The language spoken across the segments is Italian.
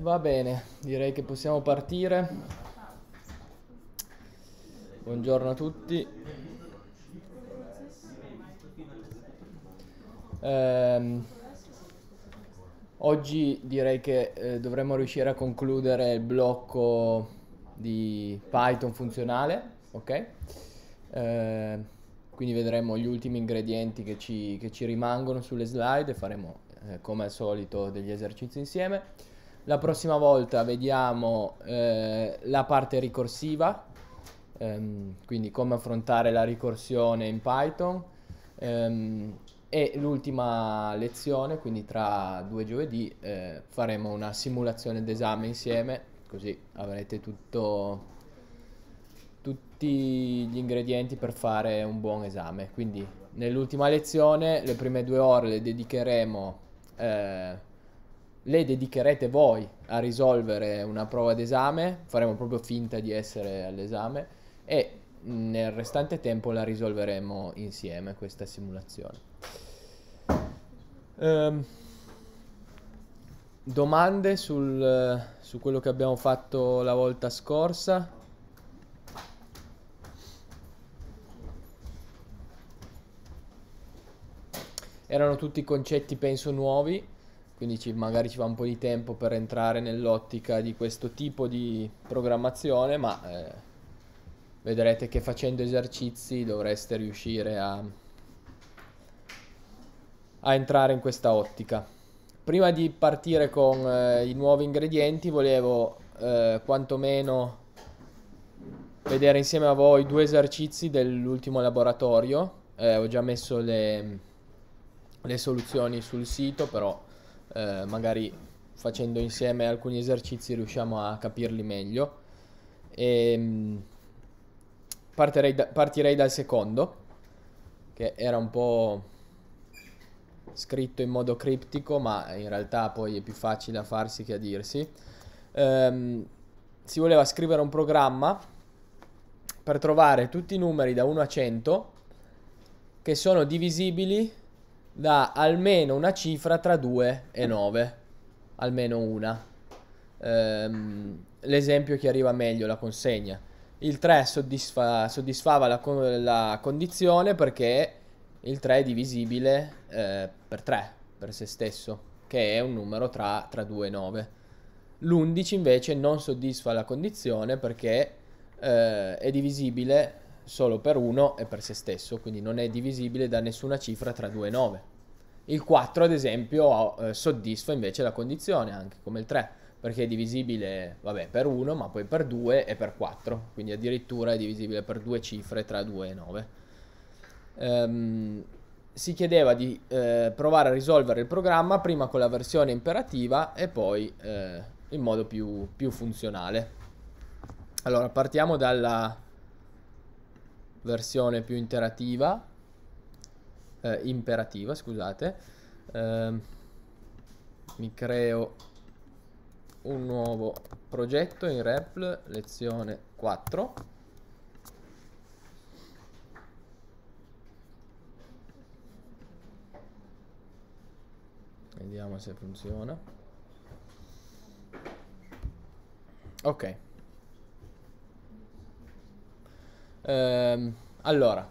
Va bene, direi che possiamo partire. Buongiorno a tutti. Eh, oggi direi che eh, dovremmo riuscire a concludere il blocco di Python funzionale, ok? Eh, quindi vedremo gli ultimi ingredienti che ci, che ci rimangono sulle slide e faremo eh, come al solito degli esercizi insieme. La prossima volta vediamo eh, la parte ricorsiva, ehm, quindi come affrontare la ricorsione in Python. Ehm, e l'ultima lezione, quindi tra due giovedì, eh, faremo una simulazione d'esame insieme, così avrete tutto, tutti gli ingredienti per fare un buon esame. Quindi nell'ultima lezione le prime due ore le dedicheremo... Eh, le dedicherete voi a risolvere una prova d'esame, faremo proprio finta di essere all'esame e nel restante tempo la risolveremo insieme questa simulazione. Um, domande sul, su quello che abbiamo fatto la volta scorsa? Erano tutti concetti penso nuovi quindi ci, magari ci va un po' di tempo per entrare nell'ottica di questo tipo di programmazione, ma eh, vedrete che facendo esercizi dovreste riuscire a, a entrare in questa ottica. Prima di partire con eh, i nuovi ingredienti volevo eh, quantomeno vedere insieme a voi due esercizi dell'ultimo laboratorio. Eh, ho già messo le, le soluzioni sul sito, però eh, magari facendo insieme alcuni esercizi riusciamo a capirli meglio. E, ehm, da, partirei dal secondo, che era un po' scritto in modo criptico, ma in realtà poi è più facile a farsi che a dirsi. Ehm, si voleva scrivere un programma per trovare tutti i numeri da 1 a 100 che sono divisibili da almeno una cifra tra 2 e 9, almeno una. Ehm, l'esempio che arriva meglio la consegna. Il 3 soddisfa, soddisfava la, la, condizione perché il 3 è divisibile eh, per 3, per se stesso, che è un numero tra, tra 2 e 9. L'11 invece non soddisfa la condizione perché eh, è divisibile solo per 1 e per se stesso, quindi non è divisibile da nessuna cifra tra 2 e 9. Il 4, ad esempio, eh, soddisfa invece la condizione, anche come il 3, perché è divisibile, vabbè, per 1, ma poi per 2 e per 4, quindi addirittura è divisibile per due cifre tra 2 e 9. Ehm, si chiedeva di eh, provare a risolvere il programma prima con la versione imperativa e poi eh, in modo più, più funzionale. Allora, partiamo dalla versione più interativa, eh, imperativa, scusate, eh, mi creo un nuovo progetto in REPL, lezione 4, vediamo se funziona ok Ehm, allora,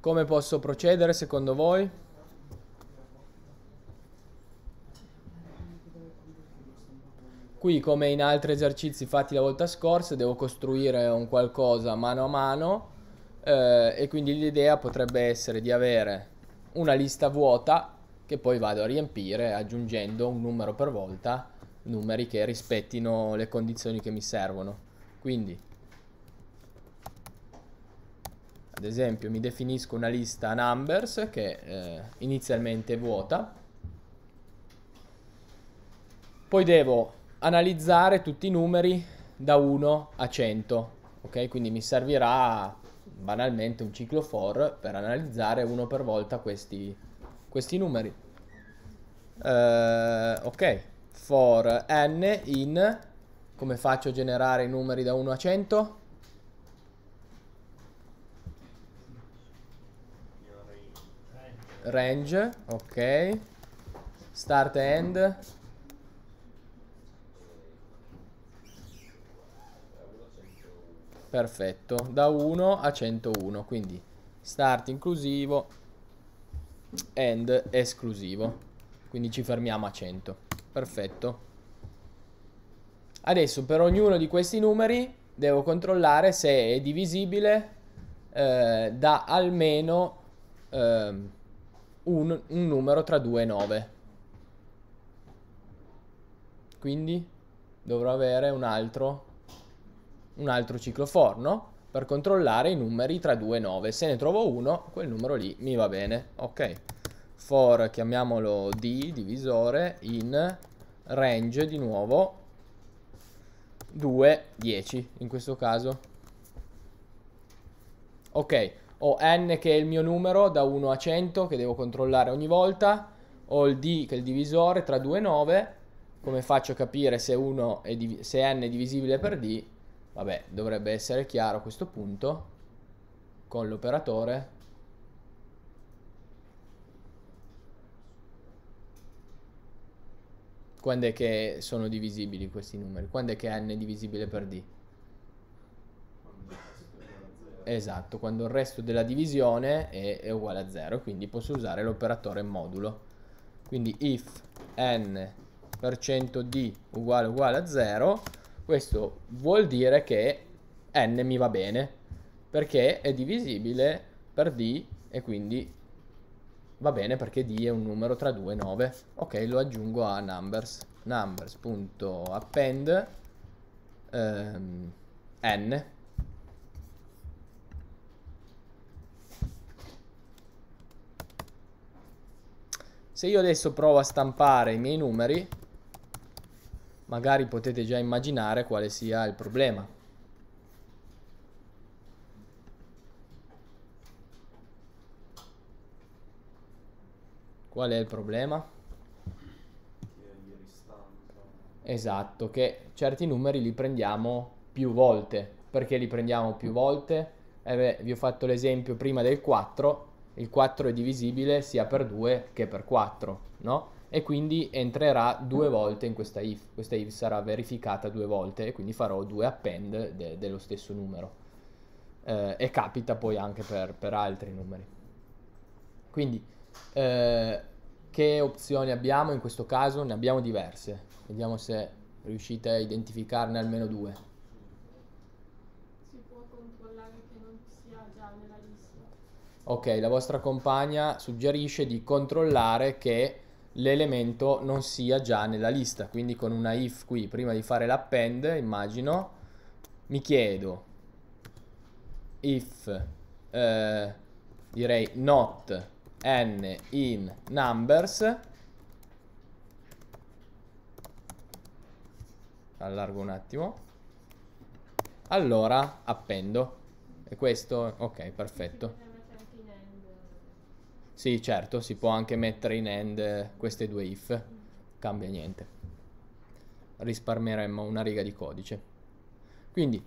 come posso procedere secondo voi? Qui, come in altri esercizi fatti la volta scorsa, devo costruire un qualcosa mano a mano eh, e quindi l'idea potrebbe essere di avere una lista vuota che poi vado a riempire aggiungendo un numero per volta, numeri che rispettino le condizioni che mi servono. Quindi ad esempio mi definisco una lista numbers che eh, inizialmente è vuota poi devo analizzare tutti i numeri da 1 a 100 ok quindi mi servirà banalmente un ciclo for per analizzare uno per volta questi, questi numeri uh, ok for n in come faccio a generare i numeri da 1 a 100 Range, ok. Start end. Perfetto, da 1 a 101, quindi start inclusivo, end esclusivo. Quindi ci fermiamo a 100. Perfetto. Adesso per ognuno di questi numeri devo controllare se è divisibile eh, da almeno... Eh, un, un numero tra 2 e 9. Quindi dovrò avere un altro, un altro ciclo for, no? Per controllare i numeri tra 2 e 9. Se ne trovo uno, quel numero lì mi va bene. Ok. For, chiamiamolo D, divisore, in range di nuovo 2, 10 in questo caso. Ok, ho n che è il mio numero da 1 a 100 che devo controllare ogni volta, ho il d che è il divisore tra 2 e 9, come faccio a capire se, div- se n è divisibile per d? Vabbè, dovrebbe essere chiaro a questo punto con l'operatore. Quando è che sono divisibili questi numeri? Quando è che n è divisibile per d? esatto, quando il resto della divisione è, è uguale a 0, quindi posso usare l'operatore modulo. Quindi if n% per cento di uguale uguale a 0, questo vuol dire che n mi va bene, perché è divisibile per d e quindi va bene perché d è un numero tra 2 e 9. Ok, lo aggiungo a numbers, numbers.append ehm, n Se io adesso provo a stampare i miei numeri, magari potete già immaginare quale sia il problema. Qual è il problema? Esatto, che certi numeri li prendiamo più volte. Perché li prendiamo più volte? Eh beh, vi ho fatto l'esempio prima del 4, il 4 è divisibile sia per 2 che per 4, no? E quindi entrerà due volte in questa if. Questa if sarà verificata due volte e quindi farò due append de- dello stesso numero. Eh, e capita poi anche per, per altri numeri. Quindi, eh, che opzioni abbiamo in questo caso? Ne abbiamo diverse. Vediamo se riuscite a identificarne almeno due. ok, la vostra compagna suggerisce di controllare che l'elemento non sia già nella lista, quindi con una if qui, prima di fare l'append, immagino, mi chiedo if, eh, direi not n in numbers, allargo un attimo, allora appendo, e questo, ok, perfetto. Sì, certo, si può anche mettere in end queste due if, cambia niente. Risparmieremmo una riga di codice. Quindi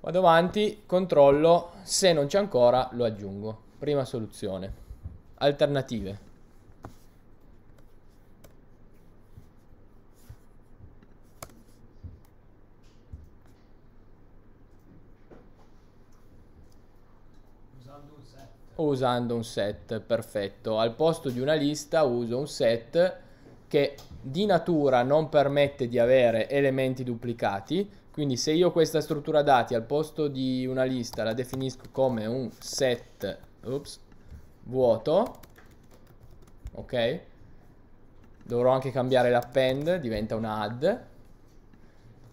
vado avanti, controllo, se non c'è ancora lo aggiungo. Prima soluzione. Alternative. usando un set, perfetto. Al posto di una lista uso un set che di natura non permette di avere elementi duplicati, quindi se io questa struttura dati al posto di una lista la definisco come un set oops, vuoto, ok? Dovrò anche cambiare l'append, diventa una add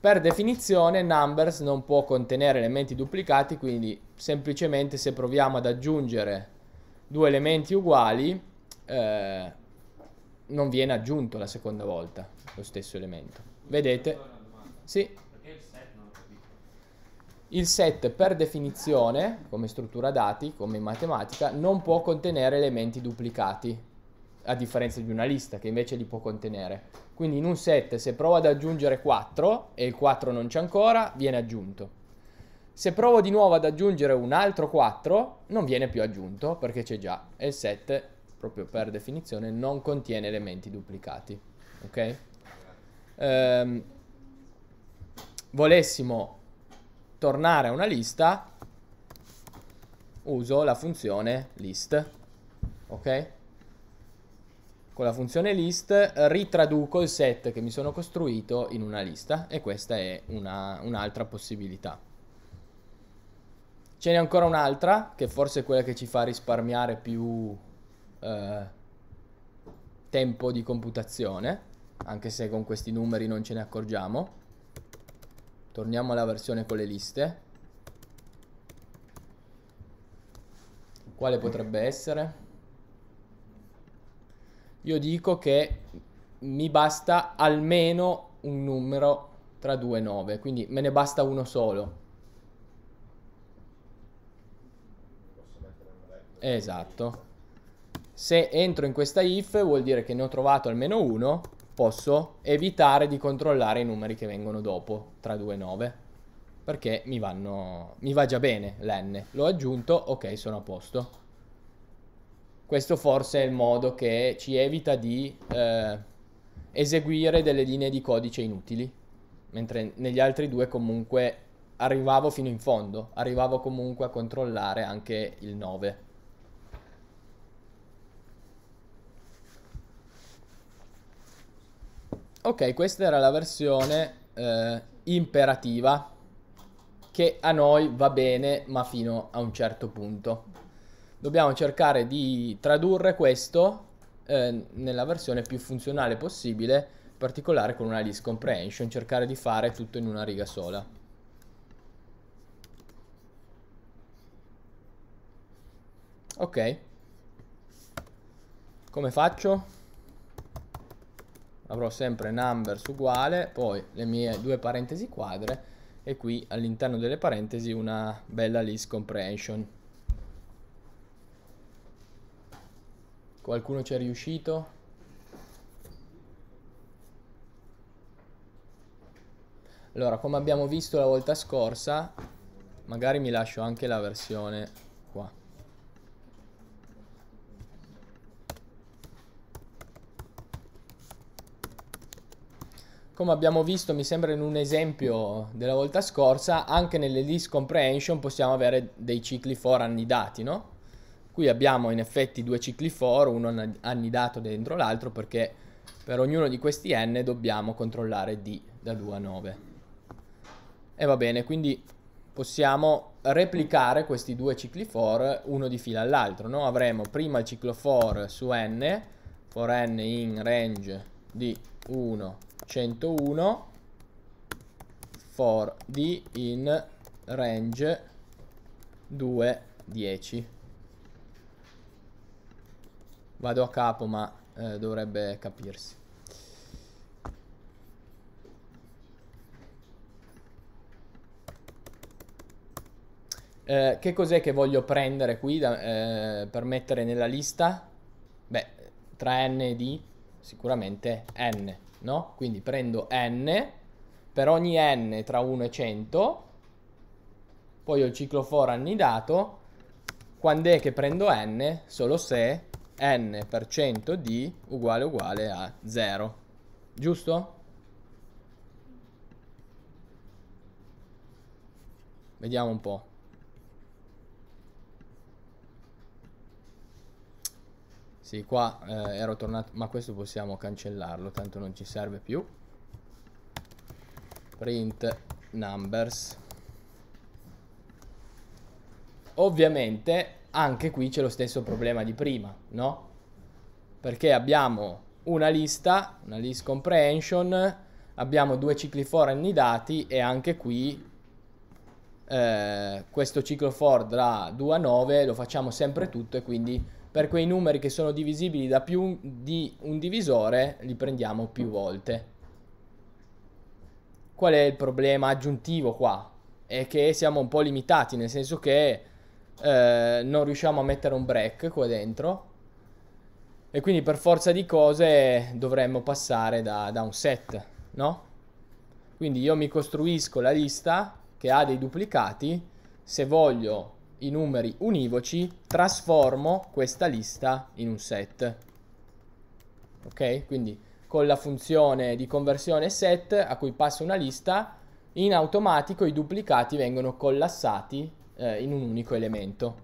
per definizione numbers non può contenere elementi duplicati, quindi semplicemente se proviamo ad aggiungere due elementi uguali eh, non viene aggiunto la seconda volta lo stesso elemento. Vedete? Sì. Il set per definizione, come struttura dati, come in matematica, non può contenere elementi duplicati a differenza di una lista che invece li può contenere. Quindi in un set se provo ad aggiungere 4 e il 4 non c'è ancora, viene aggiunto. Se provo di nuovo ad aggiungere un altro 4, non viene più aggiunto perché c'è già e il set proprio per definizione non contiene elementi duplicati. Ok? Ehm, volessimo tornare a una lista, uso la funzione list. Ok? con la funzione list ritraduco il set che mi sono costruito in una lista e questa è un'altra un possibilità. Ce n'è ancora un'altra che forse è quella che ci fa risparmiare più eh, tempo di computazione, anche se con questi numeri non ce ne accorgiamo. Torniamo alla versione con le liste. Quale potrebbe essere? io dico che mi basta almeno un numero tra 2 e 9, quindi me ne basta uno solo. Esatto. Se entro in questa if vuol dire che ne ho trovato almeno uno, posso evitare di controllare i numeri che vengono dopo, tra 2 e 9, perché mi, vanno, mi va già bene l'n. L'ho aggiunto, ok, sono a posto questo forse è il modo che ci evita di eh, eseguire delle linee di codice inutili, mentre negli altri due comunque arrivavo fino in fondo, arrivavo comunque a controllare anche il 9. Ok, questa era la versione eh, imperativa che a noi va bene ma fino a un certo punto dobbiamo cercare di tradurre questo eh, nella versione più funzionale possibile, in particolare con una list comprehension, cercare di fare tutto in una riga sola. Ok. Come faccio? Avrò sempre numbers uguale, poi le mie due parentesi quadre e qui all'interno delle parentesi una bella list comprehension. Qualcuno ci è riuscito? Allora, come abbiamo visto la volta scorsa, magari mi lascio anche la versione qua. Come abbiamo visto, mi sembra in un esempio della volta scorsa, anche nelle list comprehension possiamo avere dei cicli for annidati, no? Qui abbiamo in effetti due cicli for, uno annidato dentro l'altro perché per ognuno di questi n dobbiamo controllare d da 2 a 9. E va bene, quindi possiamo replicare questi due cicli for uno di fila all'altro. No? Avremo prima il ciclo for su n, for n in range di 1, 101, for d in range 2, 10. Vado a capo ma eh, dovrebbe capirsi. Eh, che cos'è che voglio prendere qui da, eh, per mettere nella lista? Beh, tra n e d sicuramente n, no? Quindi prendo n, per ogni n tra 1 e 100, poi ho il ciclo for annidato, quando è che prendo n? Solo se n per cento di uguale uguale a 0. Giusto? Vediamo un po'. Sì, qua eh, ero tornato, ma questo possiamo cancellarlo, tanto non ci serve più. Print numbers. Ovviamente anche qui c'è lo stesso problema di prima, no? Perché abbiamo una lista, una list comprehension, abbiamo due cicli for annidati e anche qui eh, questo ciclo for da 2 a 9 lo facciamo sempre tutto e quindi per quei numeri che sono divisibili da più di un divisore li prendiamo più volte. Qual è il problema aggiuntivo qua? È che siamo un po' limitati, nel senso che eh, non riusciamo a mettere un break qua dentro e quindi per forza di cose dovremmo passare da, da un set, no? Quindi io mi costruisco la lista che ha dei duplicati, se voglio i numeri univoci, trasformo questa lista in un set. Ok? Quindi con la funzione di conversione set a cui passo una lista, in automatico i duplicati vengono collassati eh, in un unico elemento.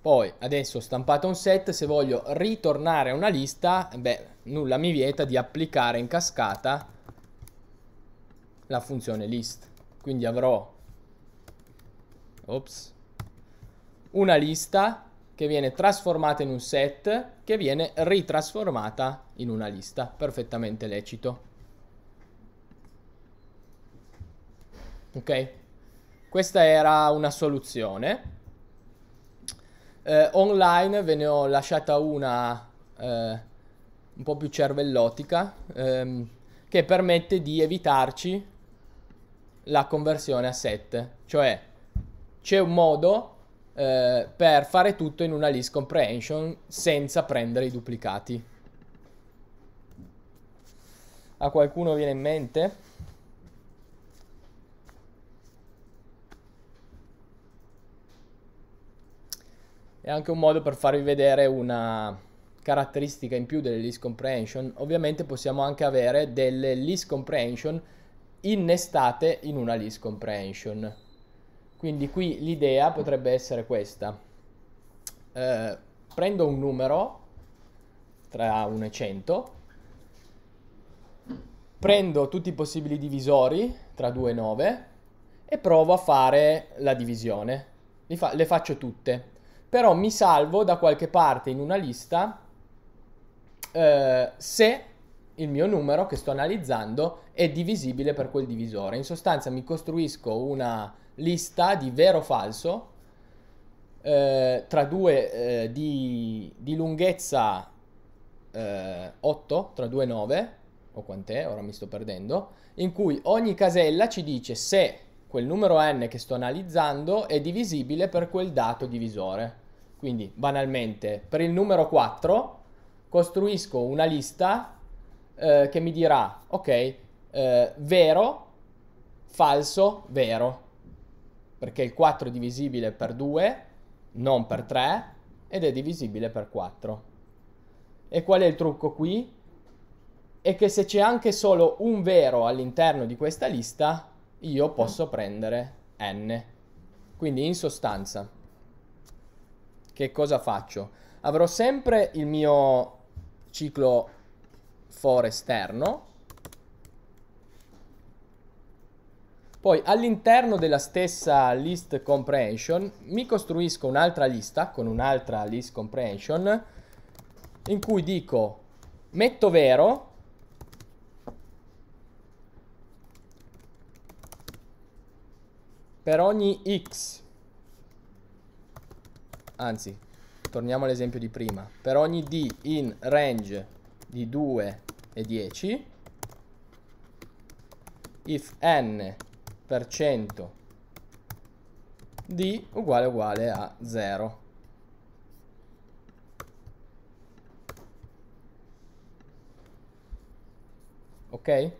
Poi adesso ho stampato un set, se voglio ritornare a una lista, beh, nulla mi vieta di applicare in cascata la funzione list. Quindi avrò ops, una lista che viene trasformata in un set, che viene ritrasformata in una lista, perfettamente lecito. Ok? Questa era una soluzione. Eh, online ve ne ho lasciata una eh, un po' più cervellotica ehm, che permette di evitarci la conversione a set. Cioè c'è un modo eh, per fare tutto in una list comprehension senza prendere i duplicati. A qualcuno viene in mente? è anche un modo per farvi vedere una caratteristica in più delle list comprehension. Ovviamente possiamo anche avere delle list comprehension innestate in una list comprehension. Quindi qui l'idea potrebbe essere questa. Eh, prendo un numero tra 1 e 100, prendo tutti i possibili divisori tra 2 e 9 e provo a fare la divisione. le, fa le faccio tutte però mi salvo da qualche parte in una lista eh, se il mio numero che sto analizzando è divisibile per quel divisore. In sostanza mi costruisco una lista di vero o falso eh, tra due eh, di, di, lunghezza 8, eh, tra 2 e 9, o quant'è, ora mi sto perdendo, in cui ogni casella ci dice se quel numero n che sto analizzando è divisibile per quel dato divisore. Quindi banalmente per il numero 4 costruisco una lista eh, che mi dirà ok eh, vero, falso, vero perché il 4 è divisibile per 2 non per 3 ed è divisibile per 4. E qual è il trucco qui? È che se c'è anche solo un vero all'interno di questa lista io posso prendere n. Quindi in sostanza che cosa faccio? Avrò sempre il mio ciclo for esterno. Poi all'interno della stessa list comprehension mi costruisco un'altra lista con un'altra list comprehension in cui dico metto vero per ogni x anzi, torniamo all'esempio di prima, per ogni D in range di 2 e 10, if n per cento D uguale uguale a 0. Ok?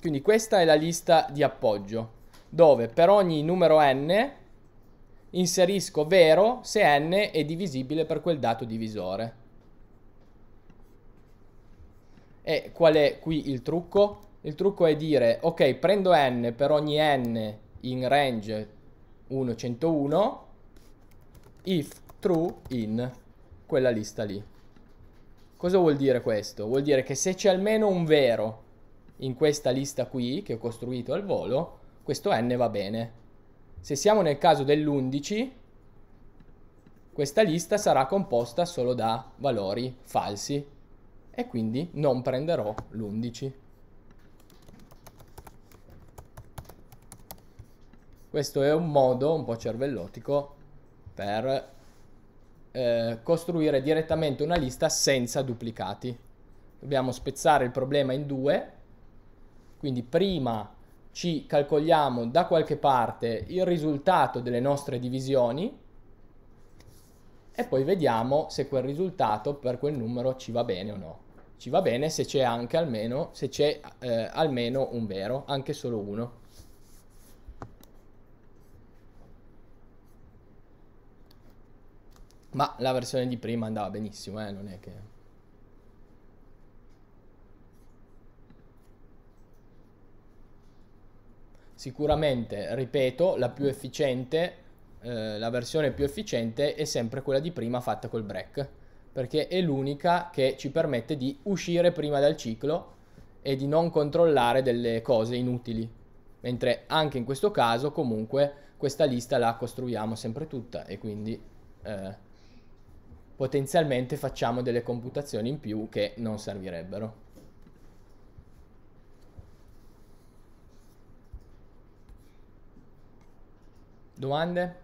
Quindi questa è la lista di appoggio dove per ogni numero n inserisco vero se n è divisibile per quel dato divisore. E qual è qui il trucco? Il trucco è dire, ok, prendo n per ogni n in range 101, if true in quella lista lì. Cosa vuol dire questo? Vuol dire che se c'è almeno un vero in questa lista qui, che ho costruito al volo, questo n va bene. Se siamo nel caso dell'11, questa lista sarà composta solo da valori falsi e quindi non prenderò l'11. Questo è un modo un po' cervellotico per eh, costruire direttamente una lista senza duplicati. Dobbiamo spezzare il problema in due, quindi prima ci calcoliamo da qualche parte il risultato delle nostre divisioni e poi vediamo se quel risultato per quel numero ci va bene o no. Ci va bene se c'è anche almeno, se c'è, eh, almeno un vero, anche solo uno. Ma la versione di prima andava benissimo, eh? non è che... Sicuramente, ripeto, la più efficiente, eh, la versione più efficiente è sempre quella di prima fatta col break, perché è l'unica che ci permette di uscire prima dal ciclo e di non controllare delle cose inutili. Mentre anche in questo caso comunque questa lista la costruiamo sempre tutta e quindi eh, potenzialmente facciamo delle computazioni in più che non servirebbero. Domande?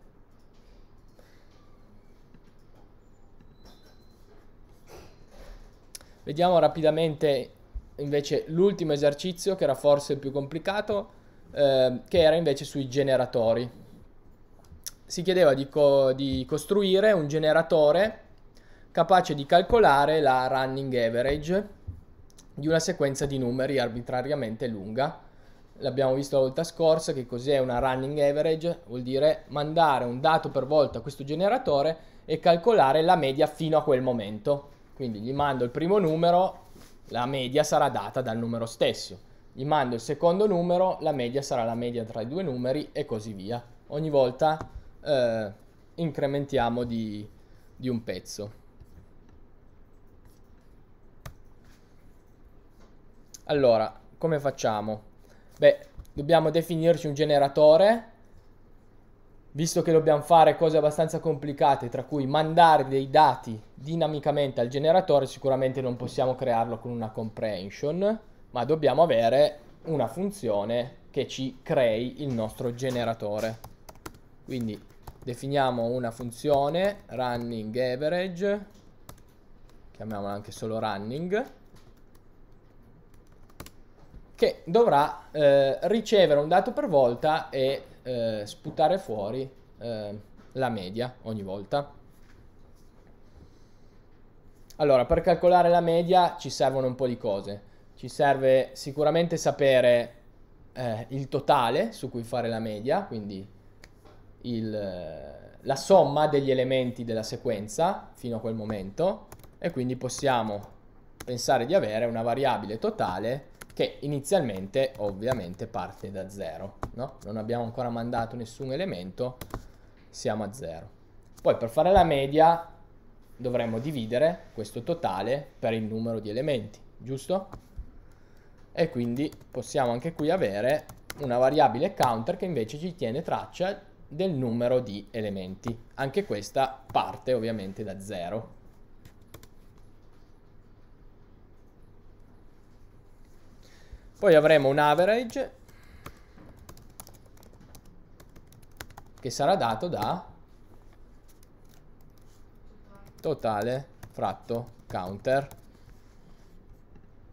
Vediamo rapidamente invece l'ultimo esercizio che era forse il più complicato, eh, che era invece sui generatori. Si chiedeva di, co di costruire un generatore capace di calcolare la running average di una sequenza di numeri arbitrariamente lunga l'abbiamo visto la volta scorsa, che cos'è una running average, vuol dire mandare un dato per volta a questo generatore e calcolare la media fino a quel momento. Quindi gli mando il primo numero, la media sarà data dal numero stesso. Gli mando il secondo numero, la media sarà la media tra i due numeri e così via. Ogni volta eh, incrementiamo di, di un pezzo. Allora, come facciamo? Beh, dobbiamo definirci un generatore, visto che dobbiamo fare cose abbastanza complicate, tra cui mandare dei dati dinamicamente al generatore, sicuramente non possiamo crearlo con una comprehension, ma dobbiamo avere una funzione che ci crei il nostro generatore. Quindi definiamo una funzione running average, chiamiamola anche solo running, che dovrà eh, ricevere un dato per volta e eh, sputare fuori eh, la media ogni volta. Allora, per calcolare la media ci servono un po' di cose. Ci serve sicuramente sapere eh, il totale su cui fare la media, quindi il, eh, la somma degli elementi della sequenza fino a quel momento e quindi possiamo pensare di avere una variabile totale che inizialmente ovviamente parte da 0, no? Non abbiamo ancora mandato nessun elemento, siamo a 0. Poi per fare la media dovremmo dividere questo totale per il numero di elementi, giusto? E quindi possiamo anche qui avere una variabile counter che invece ci tiene traccia del numero di elementi. Anche questa parte ovviamente da 0. Poi avremo un average che sarà dato da totale fratto counter.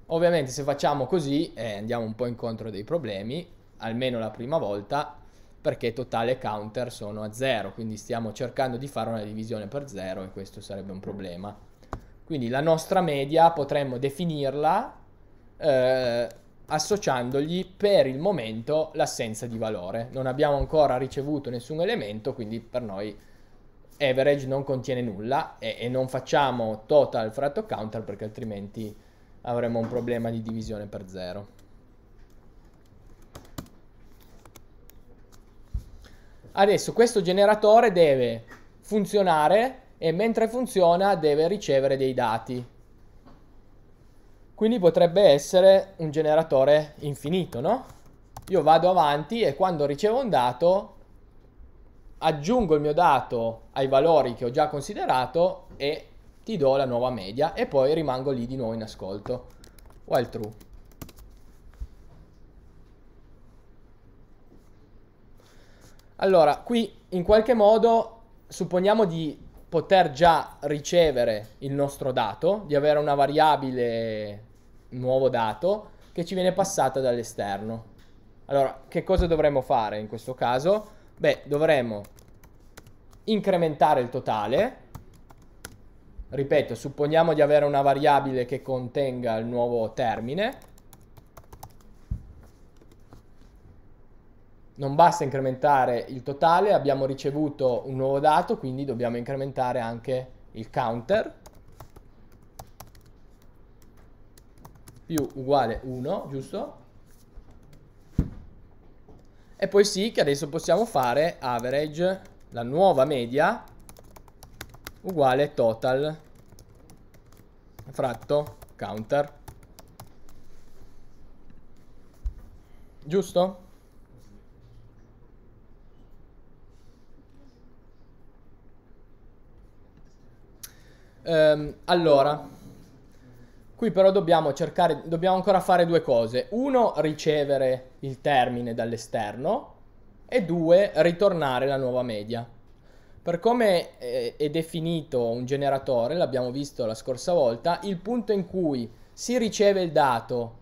Ovviamente se facciamo così eh, andiamo un po' incontro dei problemi, almeno la prima volta, perché totale e counter sono a 0, quindi stiamo cercando di fare una divisione per 0 e questo sarebbe un problema. Quindi la nostra media potremmo definirla eh, associandogli per il momento l'assenza di valore. Non abbiamo ancora ricevuto nessun elemento, quindi per noi average non contiene nulla e, e non facciamo total fratto counter perché altrimenti avremo un problema di divisione per zero. Adesso questo generatore deve funzionare e mentre funziona deve ricevere dei dati quindi potrebbe essere un generatore infinito, no? Io vado avanti e quando ricevo un dato aggiungo il mio dato ai valori che ho già considerato e ti do la nuova media e poi rimango lì di nuovo in ascolto. While true. Allora, qui in qualche modo supponiamo di poter già ricevere il nostro dato, di avere una variabile nuovo dato che ci viene passata dall'esterno. Allora, che cosa dovremmo fare in questo caso? Beh, dovremmo incrementare il totale. Ripeto, supponiamo di avere una variabile che contenga il nuovo termine. Non basta incrementare il totale, abbiamo ricevuto un nuovo dato, quindi dobbiamo incrementare anche il counter. più uguale 1, giusto? E poi sì che adesso possiamo fare average, la nuova media, uguale total, fratto counter. Giusto? Um, allora... Qui però dobbiamo cercare, dobbiamo ancora fare due cose. Uno, ricevere il termine dall'esterno e due, ritornare la nuova media. Per come è definito un generatore, l'abbiamo visto la scorsa volta, il punto in cui si riceve il dato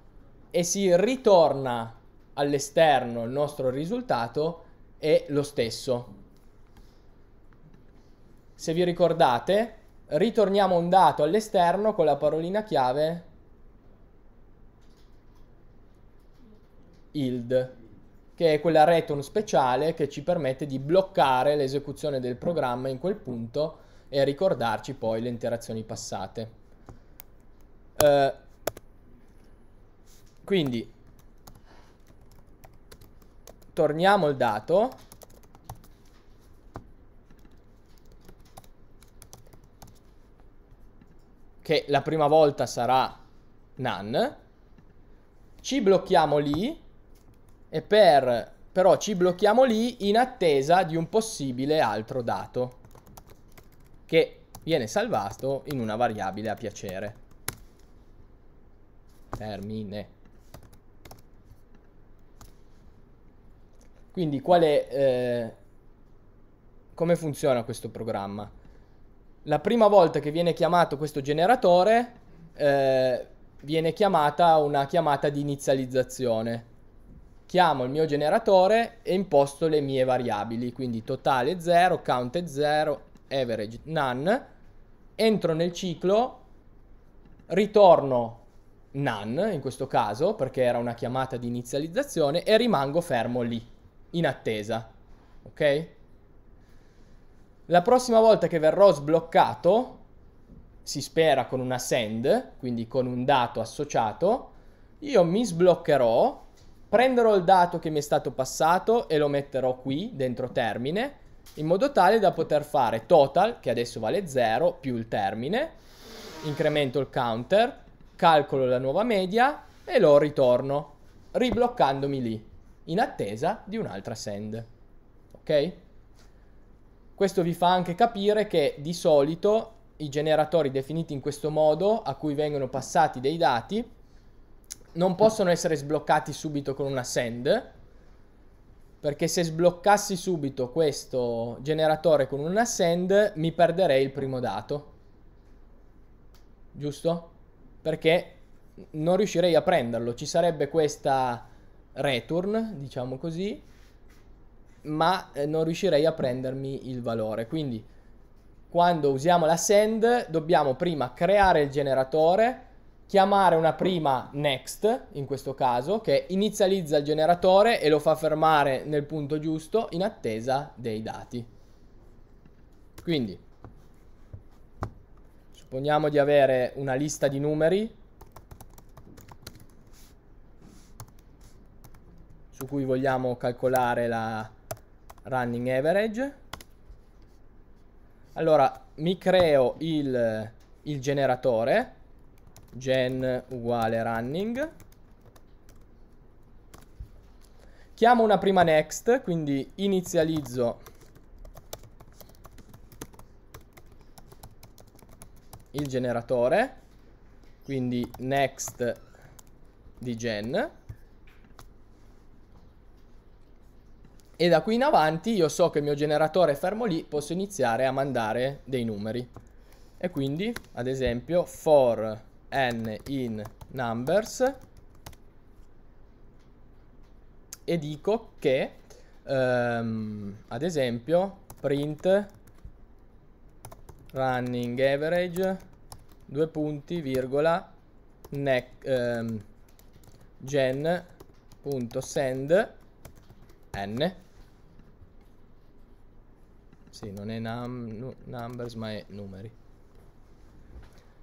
e si ritorna all'esterno il nostro risultato è lo stesso. Se vi ricordate, Ritorniamo un dato all'esterno con la parolina chiave yield, che è quella return speciale che ci permette di bloccare l'esecuzione del programma in quel punto e ricordarci poi le interazioni passate. Eh, quindi torniamo al dato che la prima volta sarà none. Ci blocchiamo lì e per... però ci blocchiamo lì in attesa di un possibile altro dato che viene salvato in una variabile a piacere. Termine. Quindi qual è... Eh, come funziona questo programma? La prima volta che viene chiamato questo generatore eh, viene chiamata una chiamata di inizializzazione. Chiamo il mio generatore e imposto le mie variabili, quindi totale 0, count 0, average none. Entro nel ciclo, ritorno none in questo caso perché era una chiamata di inizializzazione e rimango fermo lì in attesa. Ok? La prossima volta che verrò sbloccato, si spera con una send, quindi con un dato associato, io mi sbloccherò, prenderò il dato che mi è stato passato e lo metterò qui dentro termine, in modo tale da poter fare total, che adesso vale 0, più il termine, incremento il counter, calcolo la nuova media e lo ritorno, ribloccandomi lì, in attesa di un'altra send. Ok? Questo vi fa anche capire che di solito i generatori definiti in questo modo, a cui vengono passati dei dati, non possono essere sbloccati subito con una send, perché se sbloccassi subito questo generatore con una send mi perderei il primo dato. Giusto? Perché non riuscirei a prenderlo, ci sarebbe questa return, diciamo così, ma eh, non riuscirei a prendermi il valore. Quindi quando usiamo la send dobbiamo prima creare il generatore, chiamare una prima next in questo caso che inizializza il generatore e lo fa fermare nel punto giusto in attesa dei dati. Quindi supponiamo di avere una lista di numeri su cui vogliamo calcolare la, running average. Allora, mi creo il, il generatore, gen uguale running. Chiamo una prima next, quindi inizializzo il generatore, quindi next di gen. e da qui in avanti io so che il mio generatore è fermo lì, posso iniziare a mandare dei numeri. E quindi, ad esempio, for n in numbers e dico che, um, ad esempio, print running average due punti virgola neck, um, ehm, gen.send n sì, non è num numbers, ma è numeri.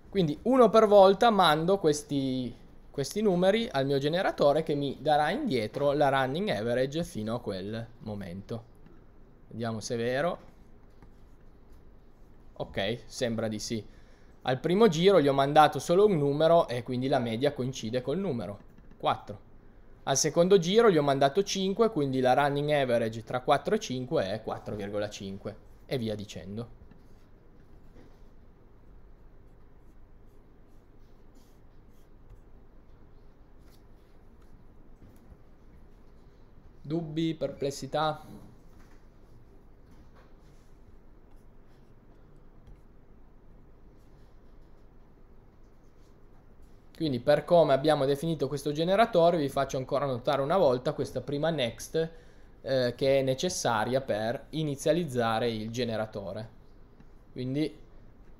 Quindi uno per volta mando questi, questi numeri al mio generatore che mi darà indietro la running average fino a quel momento. Vediamo se è vero. Ok, sembra di sì. Al primo giro gli ho mandato solo un numero e quindi la media coincide col numero. 4. Al secondo giro gli ho mandato 5, quindi la running average tra 4 e 5 è 4,5 e via dicendo. Dubbi, perplessità? Quindi per come abbiamo definito questo generatore vi faccio ancora notare una volta questa prima next eh, che è necessaria per inizializzare il generatore. Quindi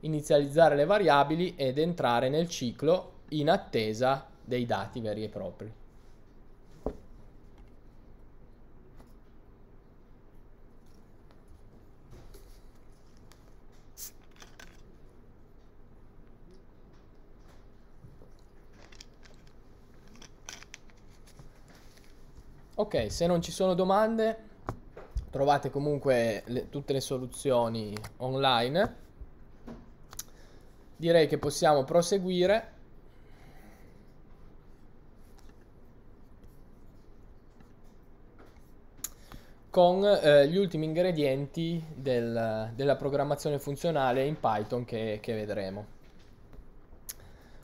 inizializzare le variabili ed entrare nel ciclo in attesa dei dati veri e propri. Ok, se non ci sono domande trovate comunque le, tutte le soluzioni online. Direi che possiamo proseguire. con eh, gli ultimi ingredienti del, della programmazione funzionale in Python che, che vedremo.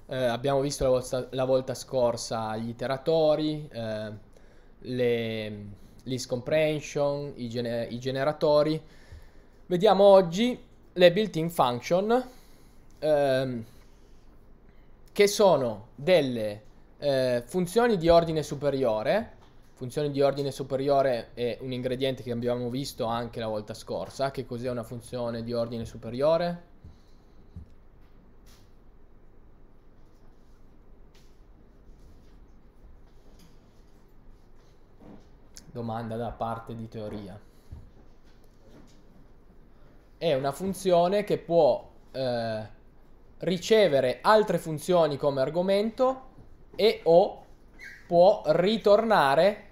Eh, abbiamo visto la volta, la volta, scorsa gli iteratori, eh, le, list comprehension, i, gener- i generatori. Vediamo oggi le built-in function ehm, che sono delle eh, funzioni di ordine superiore. Funzioni di ordine superiore è un ingrediente che abbiamo visto anche la volta scorsa. Che cos'è una funzione di ordine superiore? domanda da parte di teoria. È una funzione che può eh, ricevere altre funzioni come argomento e o può ritornare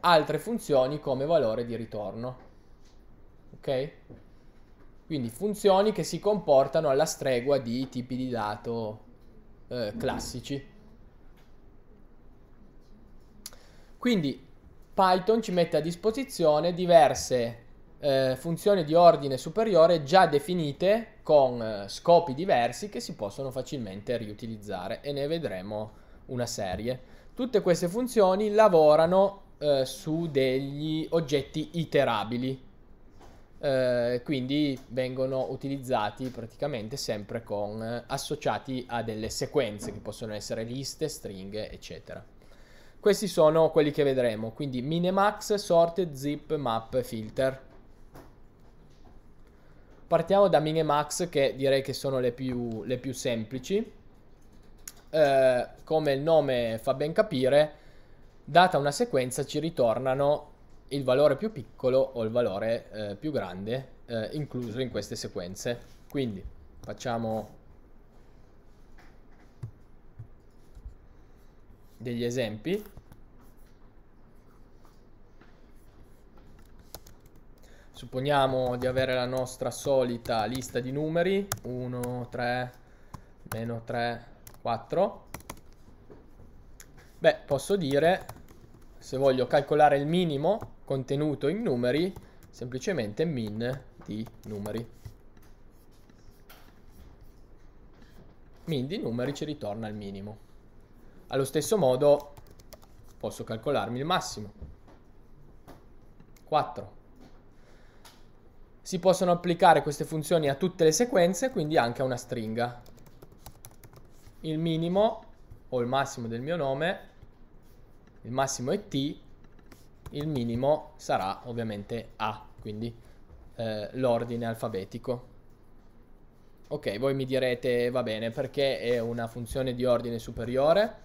altre funzioni come valore di ritorno. Ok? Quindi funzioni che si comportano alla stregua di tipi di dato eh, classici. Quindi Python ci mette a disposizione diverse eh, funzioni di ordine superiore già definite con eh, scopi diversi che si possono facilmente riutilizzare e ne vedremo una serie. Tutte queste funzioni lavorano eh, su degli oggetti iterabili, eh, quindi vengono utilizzati praticamente sempre con eh, associati a delle sequenze che possono essere liste, stringhe, eccetera. Questi sono quelli che vedremo, quindi minimax, sort, zip, map, filter. Partiamo da minimax che direi che sono le più, le più semplici. Eh, come il nome fa ben capire, data una sequenza ci ritornano il valore più piccolo o il valore eh, più grande eh, incluso in queste sequenze. Quindi facciamo degli esempi. Supponiamo di avere la nostra solita lista di numeri, 1, 3, meno 3, 4. Beh, posso dire, se voglio calcolare il minimo contenuto in numeri, semplicemente min di numeri. Min di numeri ci ritorna il minimo. Allo stesso modo posso calcolarmi il massimo. 4. Si possono applicare queste funzioni a tutte le sequenze, quindi anche a una stringa. Il minimo o il massimo del mio nome, il massimo è t, il minimo sarà ovviamente a, quindi eh, l'ordine alfabetico. Ok, voi mi direte va bene perché è una funzione di ordine superiore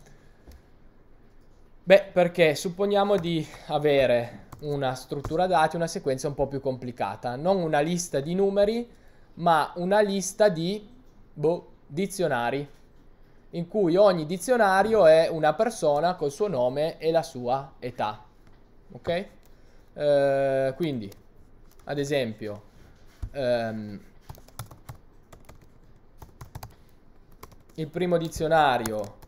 Beh, perché supponiamo di avere una struttura dati, una sequenza un po' più complicata, non una lista di numeri, ma una lista di boh, dizionari, in cui ogni dizionario è una persona col suo nome e la sua età. Ok? Eh, quindi, ad esempio, ehm, il primo dizionario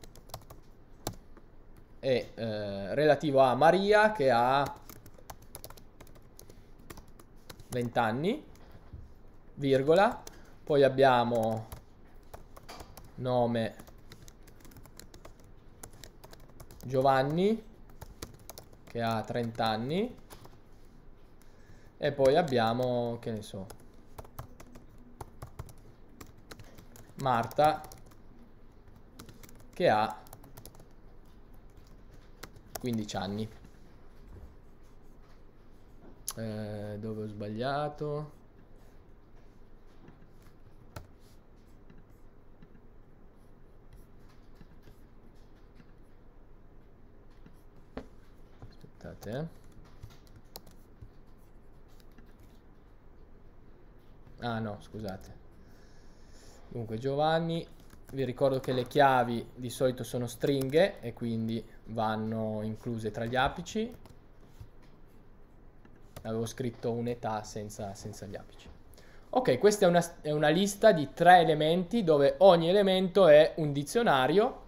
è eh, relativo a Maria che ha 20 anni, virgola, poi abbiamo nome Giovanni che ha 30 anni e poi abbiamo, che ne so, Marta che ha 15 anni. Eh, dove ho sbagliato? Aspettate, eh. Ah no, scusate. Dunque Giovanni, vi ricordo che le chiavi di solito sono stringhe e quindi vanno incluse tra gli apici. Avevo scritto un'età senza, senza, gli apici. Ok, questa è una, è una lista di tre elementi dove ogni elemento è un dizionario.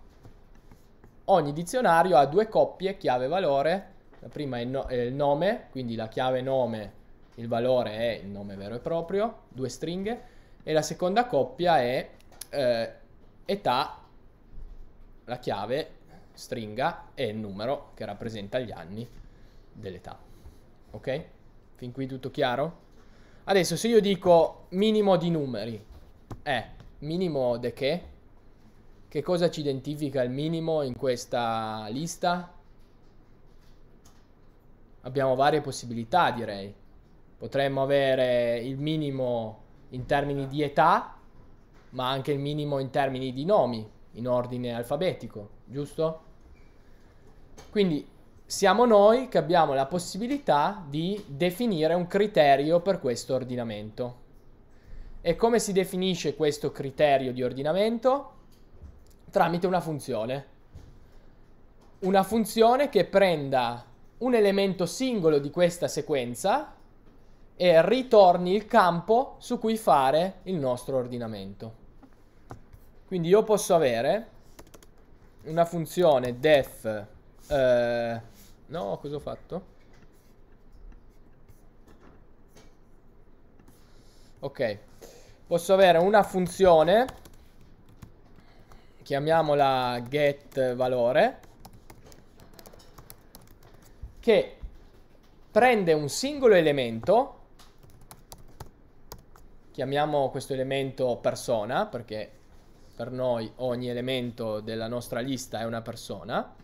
Ogni dizionario ha due coppie chiave-valore. La prima è, no, è il nome, quindi la chiave nome, il valore è il nome vero e proprio, due stringhe. E la seconda coppia è eh, età, la chiave stringa e il numero che rappresenta gli anni dell'età. Ok? Fin qui tutto chiaro? Adesso se io dico minimo di numeri è minimo di che? Che cosa ci identifica il minimo in questa lista? Abbiamo varie possibilità direi. Potremmo avere il minimo in termini di età, ma anche il minimo in termini di nomi, in ordine alfabetico, giusto? Quindi siamo noi che abbiamo la possibilità di definire un criterio per questo ordinamento. E come si definisce questo criterio di ordinamento? Tramite una funzione. Una funzione che prenda un elemento singolo di questa sequenza e ritorni il campo su cui fare il nostro ordinamento. Quindi io posso avere una funzione def eh, no, cosa ho fatto? Ok. Posso avere una funzione. Chiamiamola get valore. Che prende un singolo elemento. Chiamiamo questo elemento persona perché per noi ogni elemento della nostra lista è una persona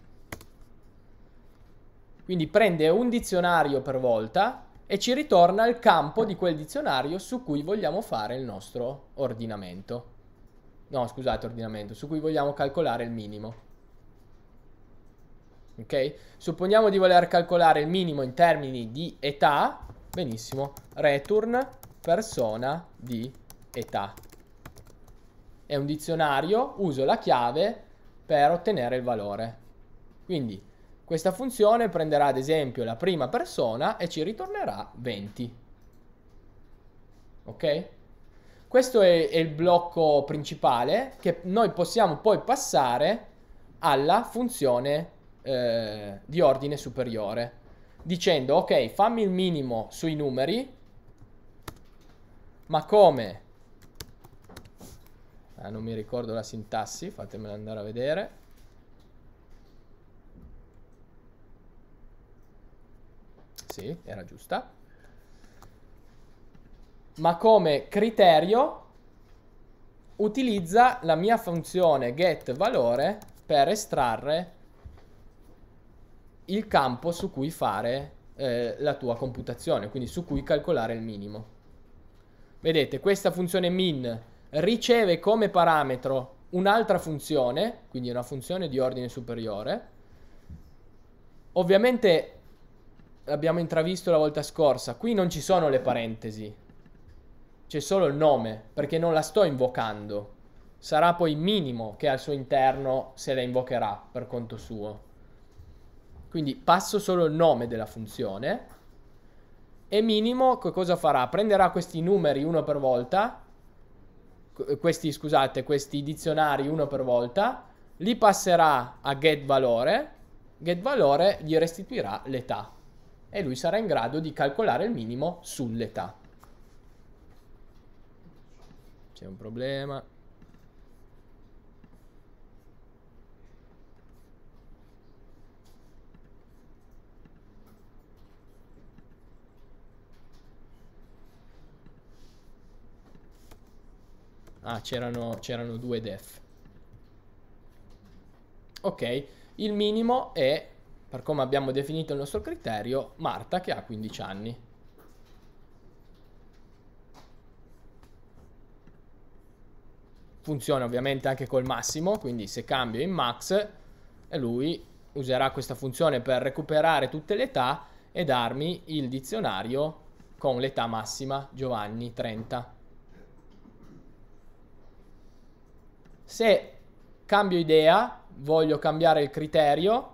quindi prende un dizionario per volta e ci ritorna il campo di quel dizionario su cui vogliamo fare il nostro ordinamento. No, scusate, ordinamento, su cui vogliamo calcolare il minimo. Ok? Supponiamo di voler calcolare il minimo in termini di età. Benissimo. Return persona di età. È un dizionario, uso la chiave per ottenere il valore. Quindi questa funzione prenderà ad esempio la prima persona e ci ritornerà 20. Ok? Questo è, è il blocco principale che noi possiamo poi passare alla funzione eh, di ordine superiore dicendo ok fammi il minimo sui numeri ma come? Ah, non mi ricordo la sintassi fatemela andare a vedere Sì, era giusta. Ma come criterio utilizza la mia funzione getValore per estrarre il campo su cui fare eh, la tua computazione, quindi su cui calcolare il minimo. Vedete, questa funzione min riceve come parametro un'altra funzione, quindi una funzione di ordine superiore. Ovviamente l'abbiamo intravisto la volta scorsa. Qui non ci sono le parentesi. C'è solo il nome, perché non la sto invocando. Sarà poi minimo che al suo interno se la invocherà per conto suo. Quindi passo solo il nome della funzione. E minimo che cosa farà? Prenderà questi numeri uno per volta. Questi, scusate, questi dizionari uno per volta. Li passerà a getValore. GetValore gli restituirà l'età e lui sarà in grado di calcolare il minimo sull'età. C'è un problema. Ah, c'erano, due def. Ok, il minimo è per come abbiamo definito il nostro criterio, Marta che ha 15 anni. Funziona ovviamente anche col massimo, quindi se cambio in max, lui userà questa funzione per recuperare tutte le età e darmi il dizionario con l'età massima Giovanni 30. Se cambio idea, voglio cambiare il criterio,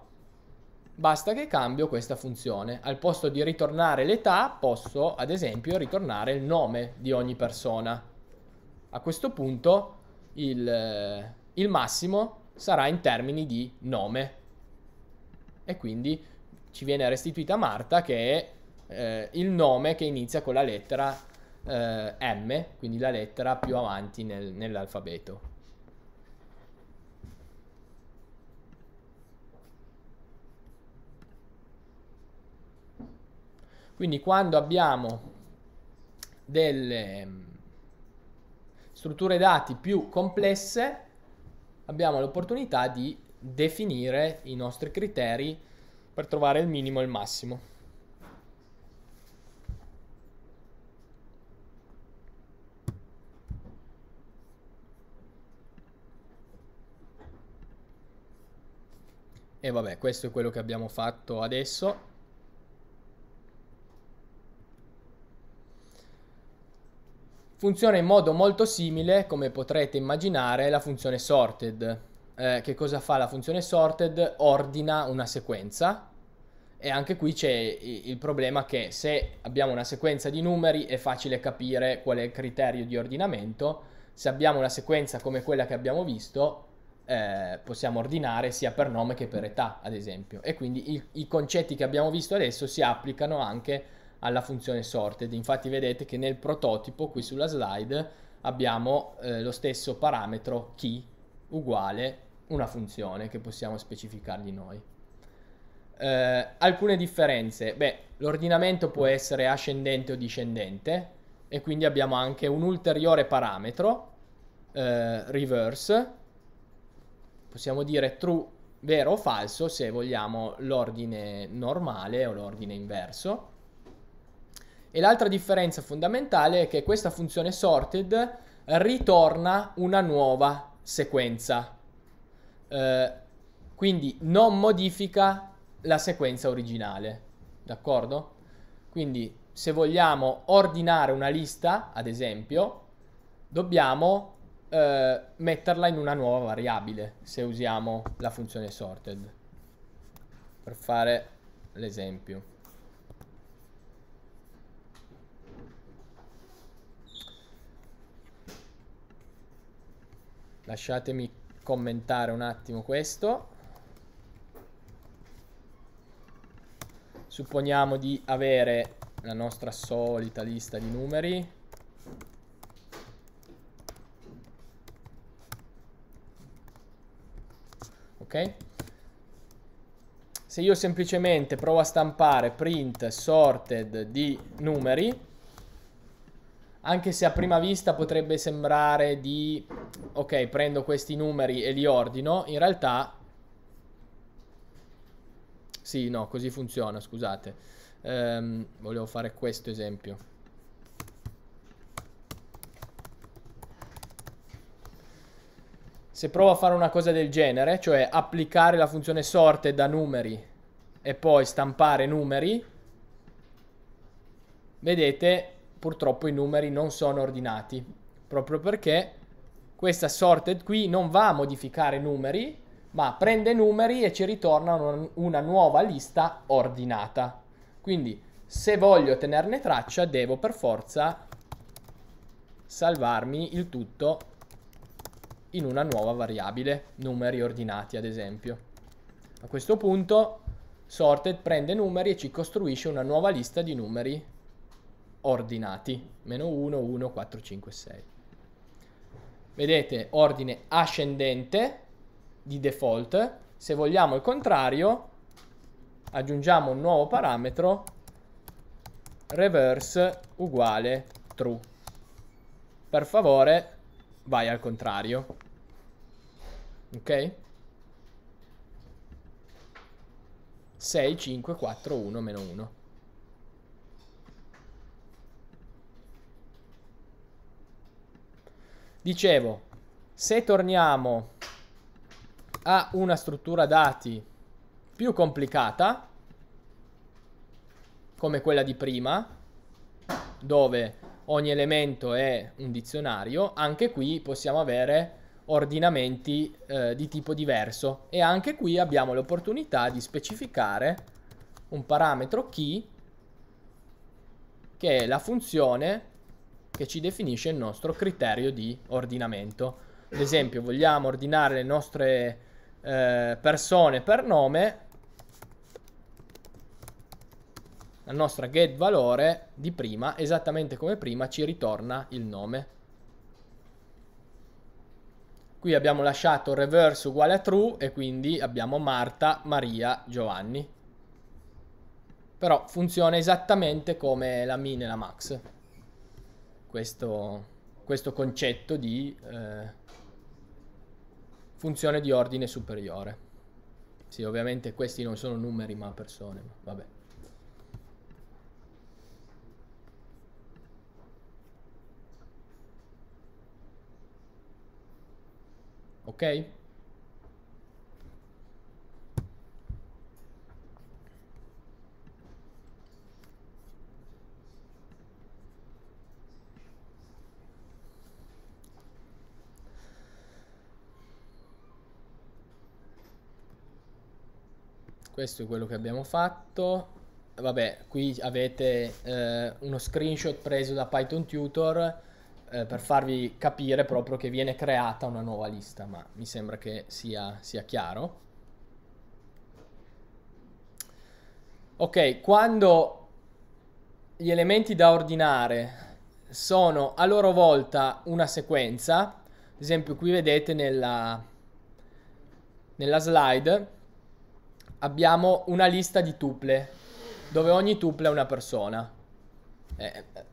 Basta che cambio questa funzione. Al posto di ritornare l'età, posso, ad esempio, ritornare il nome di ogni persona. A questo punto il, eh, il massimo sarà in termini di nome. E quindi ci viene restituita Marta che è eh, il nome che inizia con la lettera eh, M, quindi la lettera più avanti nel, nell'alfabeto. Quindi quando abbiamo delle mm, strutture dati più complesse, abbiamo l'opportunità di definire i nostri criteri per trovare il minimo e il massimo. E vabbè, questo è quello che abbiamo fatto adesso. Funziona in modo molto simile, come potrete immaginare, la funzione sorted. Eh, che cosa fa la funzione sorted? Ordina una sequenza e anche qui c'è il problema che se abbiamo una sequenza di numeri è facile capire qual è il criterio di ordinamento, se abbiamo una sequenza come quella che abbiamo visto eh, possiamo ordinare sia per nome che per età ad esempio e quindi il, i concetti che abbiamo visto adesso si applicano anche a alla funzione sorted. Infatti vedete che nel prototipo qui sulla slide abbiamo eh, lo stesso parametro key uguale una funzione che possiamo specificargli noi. Eh, alcune differenze. Beh, l'ordinamento può essere ascendente o discendente e quindi abbiamo anche un ulteriore parametro eh, reverse. Possiamo dire true, vero o falso se vogliamo l'ordine normale o l'ordine inverso e l'altra differenza fondamentale è che questa funzione sorted ritorna una nuova sequenza. Eh, quindi non modifica la sequenza originale. D'accordo? Quindi se vogliamo ordinare una lista, ad esempio, dobbiamo eh, metterla in una nuova variabile se usiamo la funzione sorted per fare l'esempio. lasciatemi commentare un attimo questo supponiamo di avere la nostra solita lista di numeri ok se io semplicemente provo a stampare print sorted di numeri anche se a prima vista potrebbe sembrare di ok, prendo questi numeri e li ordino, in realtà sì, no, così funziona, scusate. Ehm, volevo fare questo esempio. Se provo a fare una cosa del genere, cioè applicare la funzione sorte da numeri e poi stampare numeri, vedete purtroppo i numeri non sono ordinati, proprio perché questa sorted qui non va a modificare numeri, ma prende numeri e ci ritorna una nuova lista ordinata. Quindi se voglio tenerne traccia devo per forza salvarmi il tutto in una nuova variabile, numeri ordinati ad esempio. A questo punto sorted prende numeri e ci costruisce una nuova lista di numeri ordinati, meno 1, 1, 4, 5, 6. Vedete, ordine ascendente di default. Se vogliamo il contrario, aggiungiamo un nuovo parametro, reverse uguale true. Per favore, vai al contrario. Ok? 6, 5, 4, 1, meno 1. Dicevo, se torniamo a una struttura dati più complicata, come quella di prima, dove ogni elemento è un dizionario, anche qui possiamo avere ordinamenti eh, di tipo diverso e anche qui abbiamo l'opportunità di specificare un parametro key che è la funzione che ci definisce il nostro criterio di ordinamento. Ad esempio, vogliamo ordinare le nostre eh, persone per nome, la nostra get valore di prima, esattamente come prima, ci ritorna il nome. Qui abbiamo lasciato reverse uguale a true e quindi abbiamo Marta, Maria, Giovanni. Però funziona esattamente come la min e la max questo, questo concetto di eh, funzione di ordine superiore. Sì, ovviamente questi non sono numeri ma persone, ma vabbè. Ok? questo è quello che abbiamo fatto vabbè qui avete eh, uno screenshot preso da Python Tutor eh, per farvi capire proprio che viene creata una nuova lista ma mi sembra che sia, sia chiaro ok quando gli elementi da ordinare sono a loro volta una sequenza ad esempio qui vedete nella, nella slide abbiamo una lista di tuple, dove ogni tuple è una persona. Eh, eh,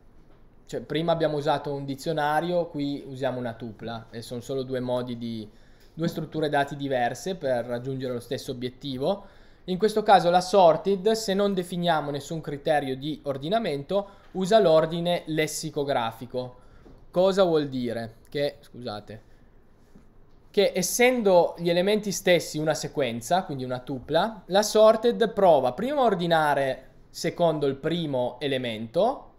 cioè, prima abbiamo usato un dizionario, qui usiamo una tupla e sono solo due modi di due strutture dati diverse per raggiungere lo stesso obiettivo. In questo caso la sorted, se non definiamo nessun criterio di ordinamento, usa l'ordine lessicografico. Cosa vuol dire? Che, scusate, che essendo gli elementi stessi una sequenza, quindi una tupla, la sorted prova prima a ordinare secondo il primo elemento,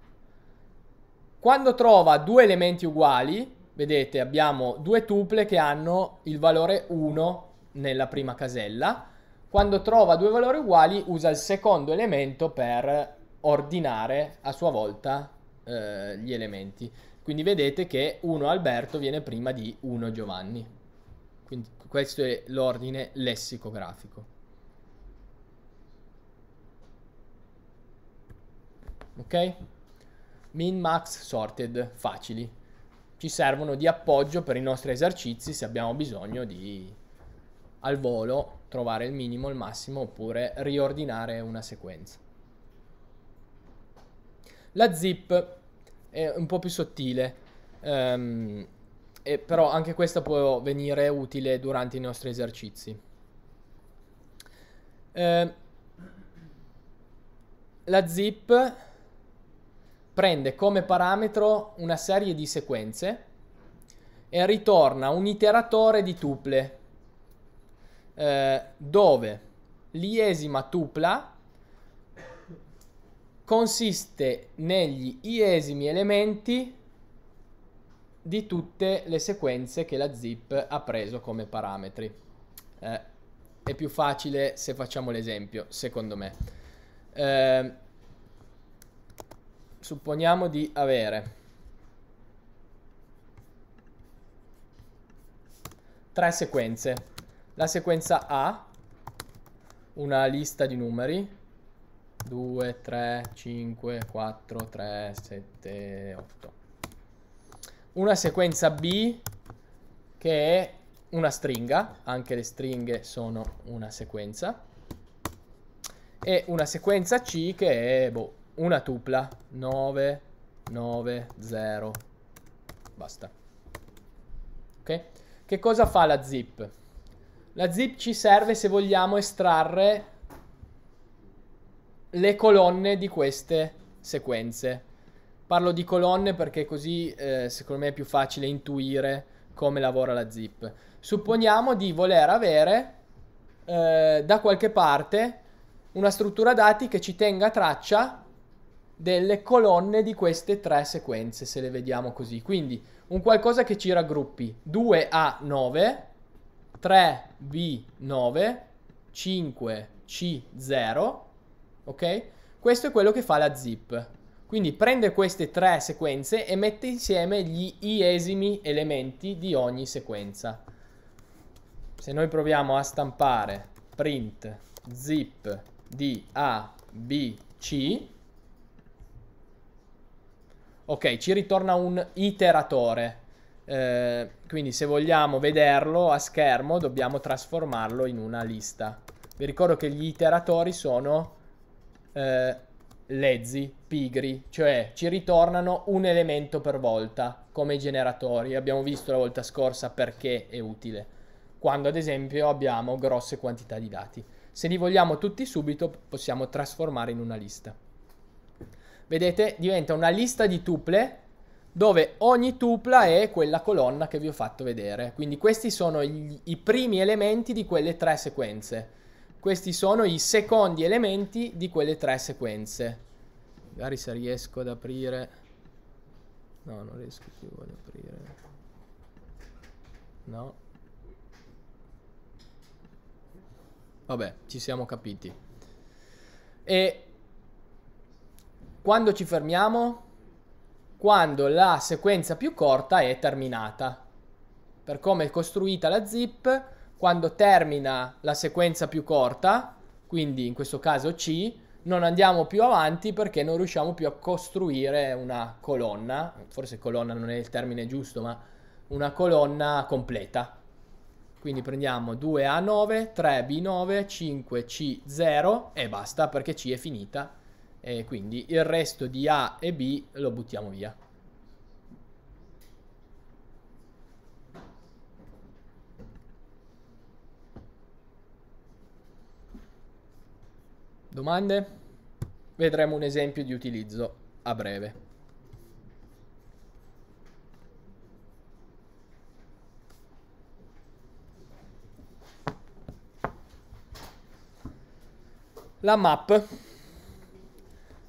quando trova due elementi uguali, vedete abbiamo due tuple che hanno il valore 1 nella prima casella, quando trova due valori uguali usa il secondo elemento per ordinare a sua volta eh, gli elementi. Quindi vedete che 1 Alberto viene prima di 1 Giovanni. Quindi questo è l'ordine lessicografico. Ok? Min, max, sorted, facili. Ci servono di appoggio per i nostri esercizi se abbiamo bisogno di al volo trovare il minimo, il massimo oppure riordinare una sequenza. La zip è un po' più sottile. Um, e però anche questa può venire utile durante i nostri esercizi. Eh, la zip prende come parametro una serie di sequenze e ritorna un iteratore di tuple eh, dove l'iesima tupla consiste negli iesimi elementi di tutte le sequenze che la zip ha preso come parametri. Eh, è più facile se facciamo l'esempio, secondo me. Eh, supponiamo di avere tre sequenze. La sequenza A, una lista di numeri, 2, 3, 5, 4, 3, 7, 8 una sequenza B che è una stringa, anche le stringhe sono una sequenza, e una sequenza C che è boh, una tupla 9, 9, 0, basta. Ok? Che cosa fa la zip? La zip ci serve se vogliamo estrarre le colonne di queste sequenze. Parlo di colonne perché così eh, secondo me è più facile intuire come lavora la zip. Supponiamo di voler avere eh, da qualche parte una struttura dati che ci tenga traccia delle colonne di queste tre sequenze, se le vediamo così. Quindi un qualcosa che ci raggruppi 2A9, 3B9, 5C0, ok? Questo è quello che fa la zip. Quindi prende queste tre sequenze e mette insieme gli iesimi elementi di ogni sequenza. Se noi proviamo a stampare print zip di A, B, C, ok, ci ritorna un iteratore. Eh, quindi se vogliamo vederlo a schermo dobbiamo trasformarlo in una lista. Vi ricordo che gli iteratori sono eh, lezzi, pigri, cioè ci ritornano un elemento per volta, come i generatori. Abbiamo visto la volta scorsa perché è utile, quando ad esempio abbiamo grosse quantità di dati. Se li vogliamo tutti subito possiamo trasformare in una lista. Vedete, diventa una lista di tuple dove ogni tupla è quella colonna che vi ho fatto vedere. Quindi questi sono gli, i primi elementi di quelle tre sequenze questi sono i secondi elementi di quelle tre sequenze. Magari se riesco ad aprire... No, non riesco più ad aprire. No. Vabbè, ci siamo capiti. E quando ci fermiamo? Quando la sequenza più corta è terminata. Per come è costruita la zip, quando termina la sequenza più corta, quindi in questo caso C, non andiamo più avanti perché non riusciamo più a costruire una colonna, forse colonna non è il termine giusto, ma una colonna completa. Quindi prendiamo 2A9, 3B9, 5C0 e basta perché C è finita e quindi il resto di A e B lo buttiamo via. Domande? Vedremo un esempio di utilizzo a breve. La map.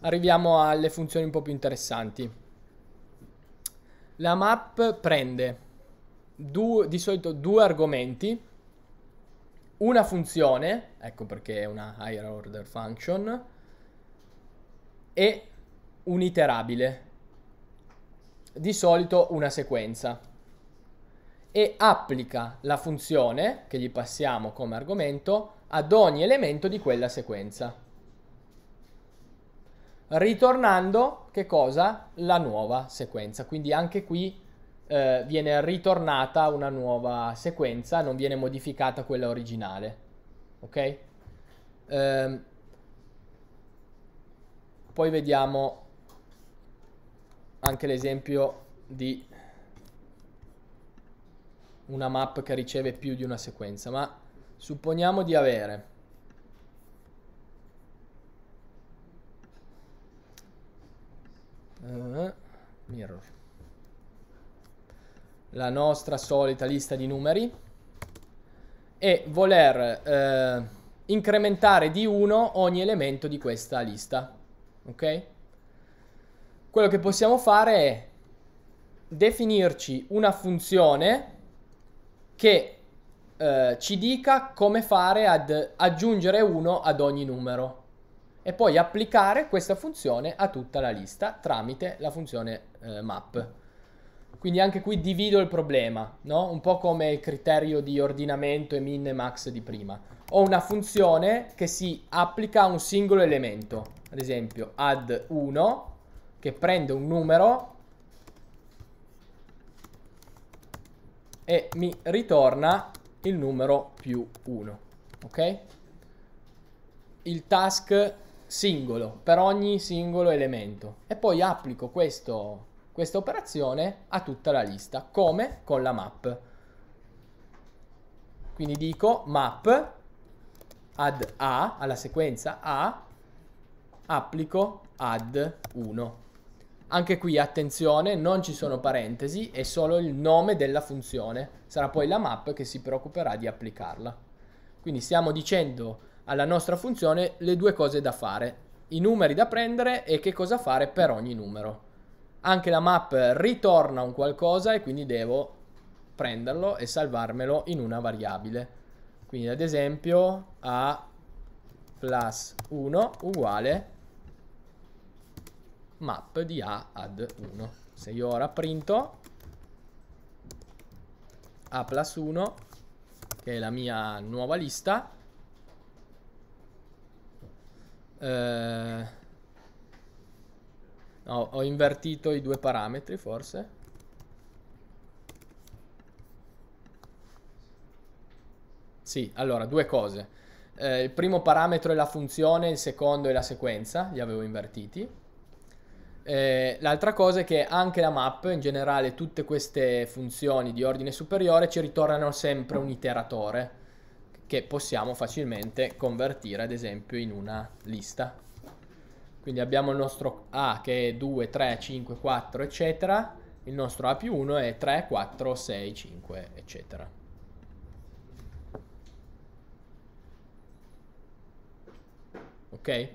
Arriviamo alle funzioni un po' più interessanti. La map prende due, di solito due argomenti una funzione, ecco perché è una higher order function, e un iterabile, di solito una sequenza, e applica la funzione che gli passiamo come argomento ad ogni elemento di quella sequenza. Ritornando, che cosa? La nuova sequenza, quindi anche qui eh, viene ritornata una nuova sequenza, non viene modificata quella originale. Ok? Ehm, poi vediamo anche l'esempio di una map che riceve più di una sequenza, ma supponiamo di avere uh, mirror la nostra solita lista di numeri e voler eh, incrementare di 1 ogni elemento di questa lista. Ok? Quello che possiamo fare è definirci una funzione che eh, ci dica come fare ad aggiungere 1 ad ogni numero e poi applicare questa funzione a tutta la lista tramite la funzione eh, map. Quindi anche qui divido il problema, no? Un po' come il criterio di ordinamento e min e max di prima. Ho una funzione che si applica a un singolo elemento, ad esempio add 1, che prende un numero e mi ritorna il numero più 1, ok? Il task singolo per ogni singolo elemento e poi applico questo questa operazione a tutta la lista, come con la map. Quindi dico map add a alla sequenza a applico add 1. Anche qui attenzione, non ci sono parentesi, è solo il nome della funzione. Sarà poi la map che si preoccuperà di applicarla. Quindi stiamo dicendo alla nostra funzione le due cose da fare, i numeri da prendere e che cosa fare per ogni numero anche la map ritorna un qualcosa e quindi devo prenderlo e salvarmelo in una variabile. Quindi ad esempio a plus 1 uguale map di a ad 1. Se io ora printo a plus 1 che è la mia nuova lista eh, No, ho invertito i due parametri forse. Sì, allora, due cose. Eh, il primo parametro è la funzione, il secondo è la sequenza, li avevo invertiti. Eh, l'altra cosa è che anche la map, in generale tutte queste funzioni di ordine superiore ci ritornano sempre un iteratore che possiamo facilmente convertire ad esempio in una lista quindi abbiamo il nostro A che è 2, 3, 5, 4, eccetera. Il nostro A più 1 è 3, 4, 6, 5, eccetera. Ok?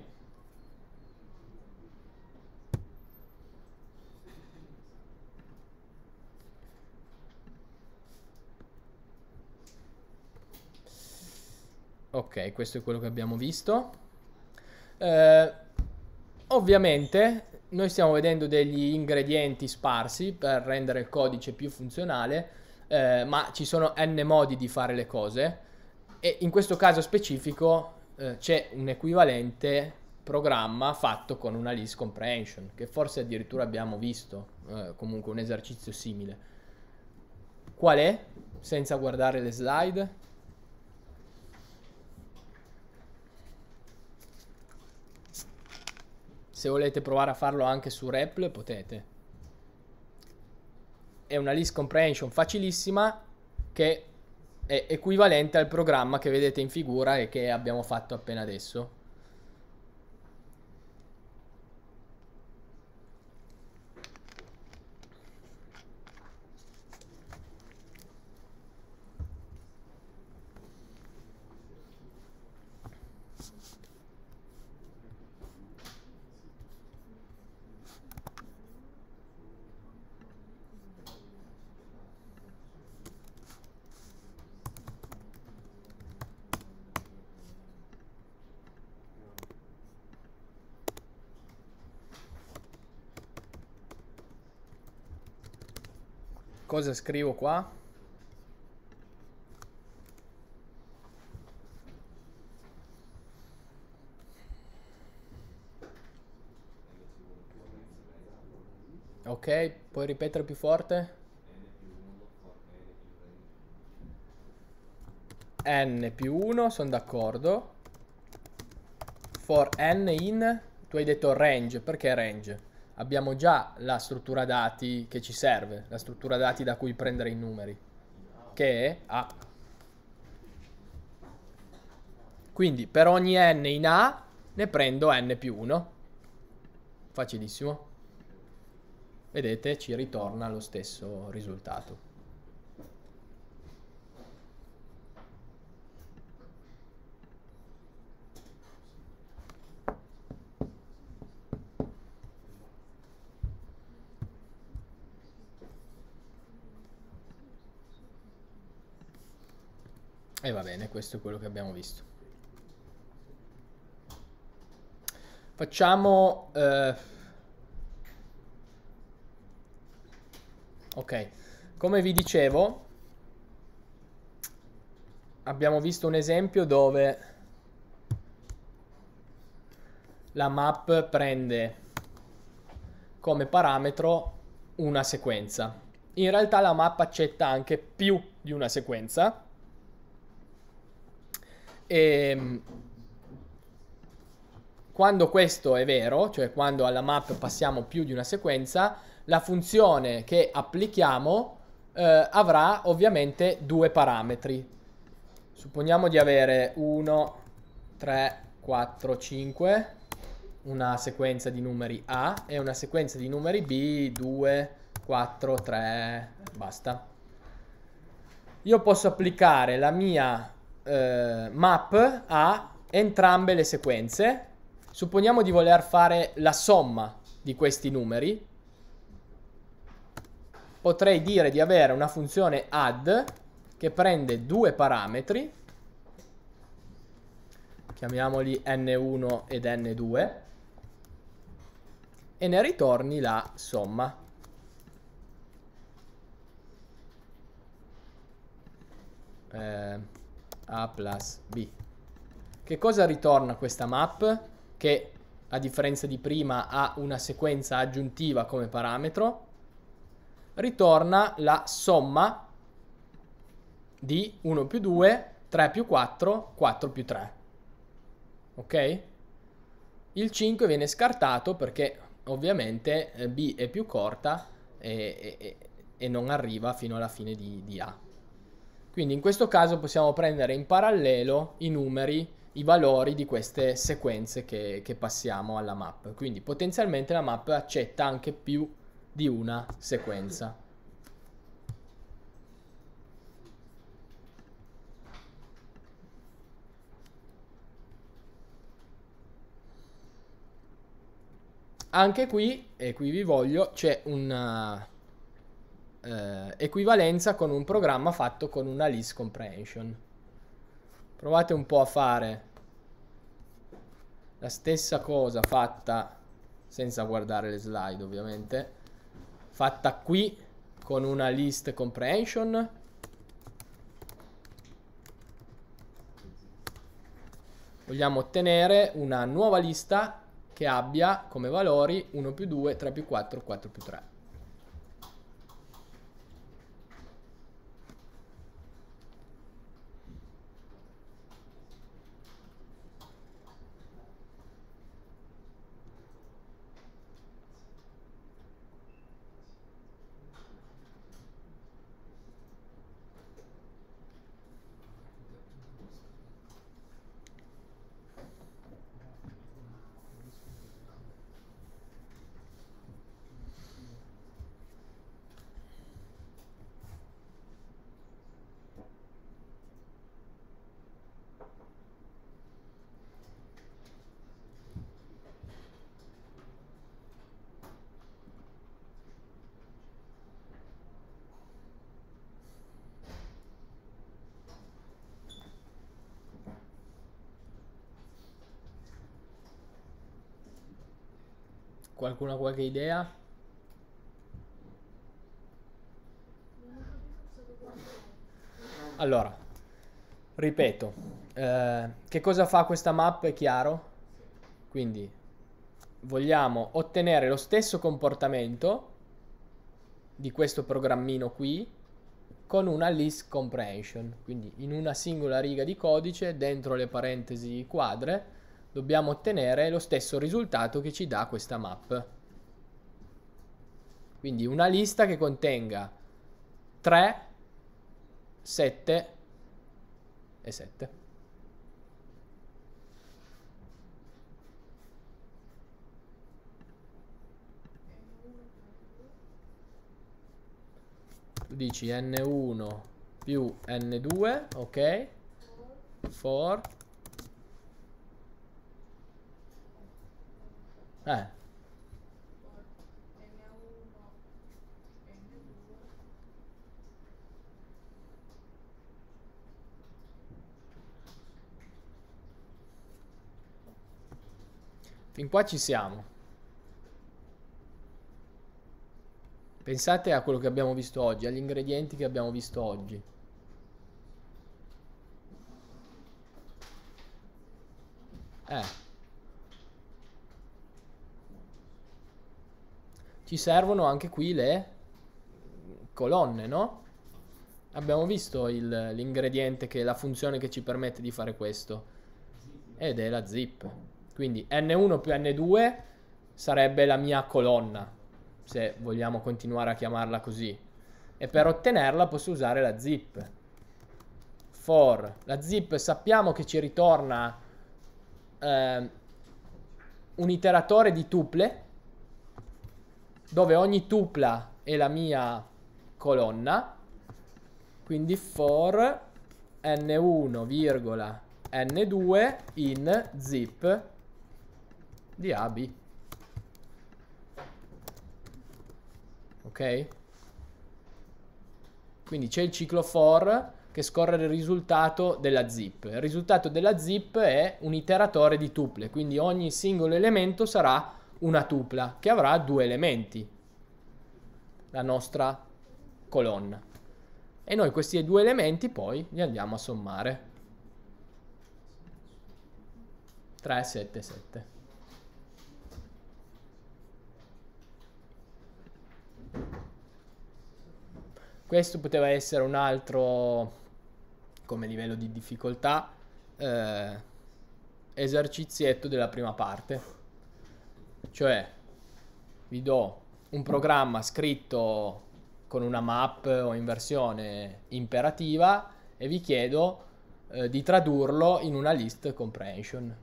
Ok, questo è quello che abbiamo visto. Eh, Ovviamente noi stiamo vedendo degli ingredienti sparsi per rendere il codice più funzionale, eh, ma ci sono n modi di fare le cose e in questo caso specifico eh, c'è un equivalente programma fatto con una list comprehension, che forse addirittura abbiamo visto, eh, comunque un esercizio simile. Qual è? Senza guardare le slide. Se volete provare a farlo anche su REPL potete. È una list comprehension facilissima che è equivalente al programma che vedete in figura e che abbiamo fatto appena adesso. cosa scrivo qua? Ok, puoi ripetere più forte? n più 1, sono d'accordo. For n in, tu hai detto range, perché range? abbiamo già la struttura dati che ci serve, la struttura dati da cui prendere i numeri, che è A. Quindi per ogni n in A ne prendo n più 1. Facilissimo. Vedete, ci ritorna lo stesso risultato. bene, questo è quello che abbiamo visto. Facciamo... Eh... Ok, come vi dicevo, abbiamo visto un esempio dove la map prende come parametro una sequenza. In realtà la mappa accetta anche più di una sequenza, e, ehm, quando questo è vero, cioè quando alla map passiamo più di una sequenza, la funzione che applichiamo eh, avrà ovviamente due parametri. Supponiamo di avere 1, 3, 4, 5, una sequenza di numeri A e una sequenza di numeri B, 2, 4, 3, basta. Io posso applicare la mia eh, map a entrambe le sequenze. Supponiamo di voler fare la somma di questi numeri. Potrei dire di avere una funzione add che prende due parametri, chiamiamoli n1 ed n2, e ne ritorni la somma. Eh, a plus B. Che cosa ritorna questa map? Che a differenza di prima ha una sequenza aggiuntiva come parametro. Ritorna la somma di 1 più 2, 3 più 4, 4 più 3. Ok? Il 5 viene scartato perché ovviamente B è più corta e, e, e non arriva fino alla fine di, di A. Quindi in questo caso possiamo prendere in parallelo i numeri, i valori di queste sequenze che, che passiamo alla map. Quindi potenzialmente la map accetta anche più di una sequenza. Anche qui, e qui vi voglio, c'è un eh, equivalenza con un programma fatto con una list comprehension. Provate un po' a fare la stessa cosa fatta, senza guardare le slide ovviamente, fatta qui con una list comprehension vogliamo ottenere una nuova lista che abbia come valori 1 più 2, 3 più 4, 4 più 3. Qualcuno ha qualche idea? Allora, ripeto, eh, che cosa fa questa map è chiaro? Quindi vogliamo ottenere lo stesso comportamento di questo programmino qui con una list comprehension, quindi in una singola riga di codice dentro le parentesi quadre dobbiamo ottenere lo stesso risultato che ci dà questa map. Quindi una lista che contenga 3, 7 e 7. Tu dici n1 più n2, ok? For Eh. Fin qua ci siamo. Pensate a quello che abbiamo visto oggi, agli ingredienti che abbiamo visto oggi. Eh. ci servono anche qui le colonne, no? Abbiamo visto il, l'ingrediente, che la funzione che ci permette di fare questo, ed è la zip. Quindi n1 più n2 sarebbe la mia colonna, se vogliamo continuare a chiamarla così. E per ottenerla posso usare la zip. For. La zip sappiamo che ci ritorna eh, un iteratore di tuple, dove ogni tupla è la mia colonna, quindi for n1, n2 in zip di AB. Ok? Quindi c'è il ciclo for che scorre il risultato della zip. Il risultato della zip è un iteratore di tuple, quindi ogni singolo elemento sarà una tupla che avrà due elementi, la nostra colonna. E noi questi due elementi poi li andiamo a sommare. 3, 7, 7. Questo poteva essere un altro, come livello di difficoltà, eh, esercizietto della prima parte. Cioè, vi do un programma scritto con una map o in versione imperativa e vi chiedo eh, di tradurlo in una list comprehension.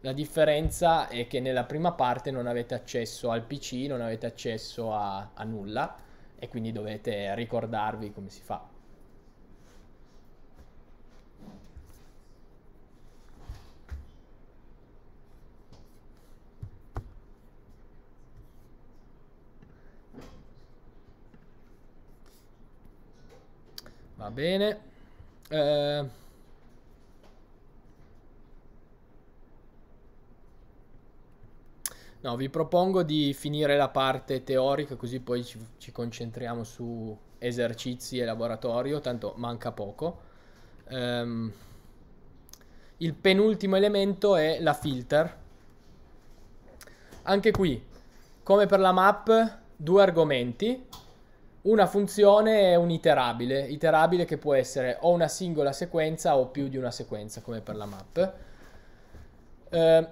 La differenza è che nella prima parte non avete accesso al PC, non avete accesso a, a nulla e quindi dovete ricordarvi come si fa. Va bene. Eh... No, vi propongo di finire la parte teorica così poi ci, ci concentriamo su esercizi e laboratorio, tanto manca poco. Um, il penultimo elemento è la filter. Anche qui, come per la map, due argomenti una funzione è un iterabile, iterabile che può essere o una singola sequenza o più di una sequenza come per la map. Eh,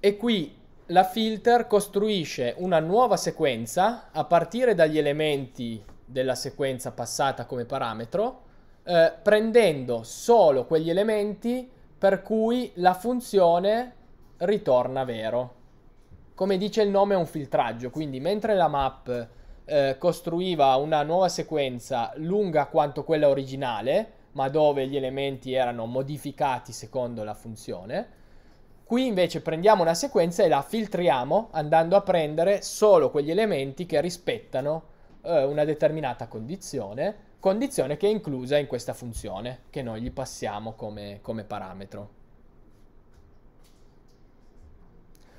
e qui la filter costruisce una nuova sequenza a partire dagli elementi della sequenza passata come parametro, eh, prendendo solo quegli elementi per cui la funzione ritorna vero. Come dice il nome è un filtraggio, quindi mentre la map eh, costruiva una nuova sequenza lunga quanto quella originale, ma dove gli elementi erano modificati secondo la funzione. Qui invece prendiamo una sequenza e la filtriamo andando a prendere solo quegli elementi che rispettano eh, una determinata condizione, condizione che è inclusa in questa funzione che noi gli passiamo come, come parametro.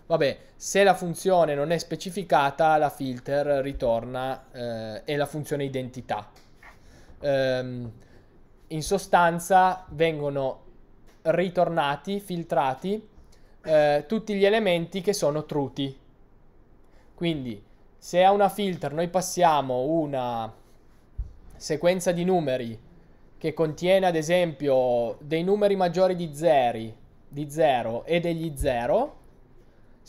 Vabbè, se la funzione non è specificata, la filter ritorna eh, è la funzione identità. Ehm, in sostanza vengono ritornati, filtrati, eh, tutti gli elementi che sono truti. Quindi, se a una filter noi passiamo una sequenza di numeri che contiene ad esempio dei numeri maggiori di 0 di e degli 0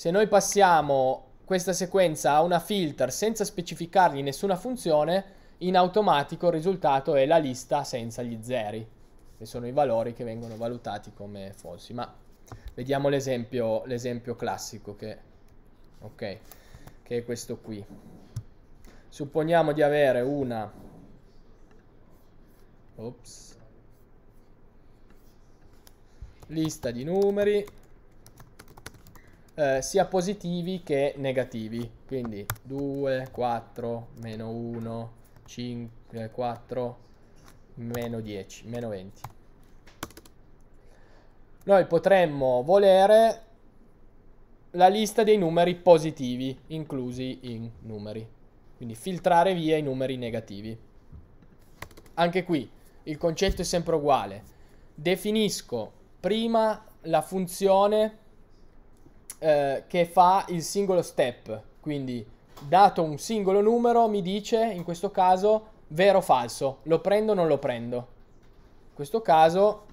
se noi passiamo questa sequenza a una filter senza specificargli nessuna funzione, in automatico il risultato è la lista senza gli zeri, che sono i valori che vengono valutati come falsi. Ma vediamo l'esempio, classico che, okay, che è questo qui. Supponiamo di avere una... Ops, lista di numeri eh, sia positivi che negativi. Quindi 2, 4, meno 1, 5, 4, meno 10, meno 20. Noi potremmo volere la lista dei numeri positivi inclusi in numeri. Quindi filtrare via i numeri negativi. Anche qui il concetto è sempre uguale. Definisco prima la funzione eh, che fa il singolo step, quindi dato un singolo numero mi dice in questo caso vero o falso, lo prendo o non lo prendo. In questo caso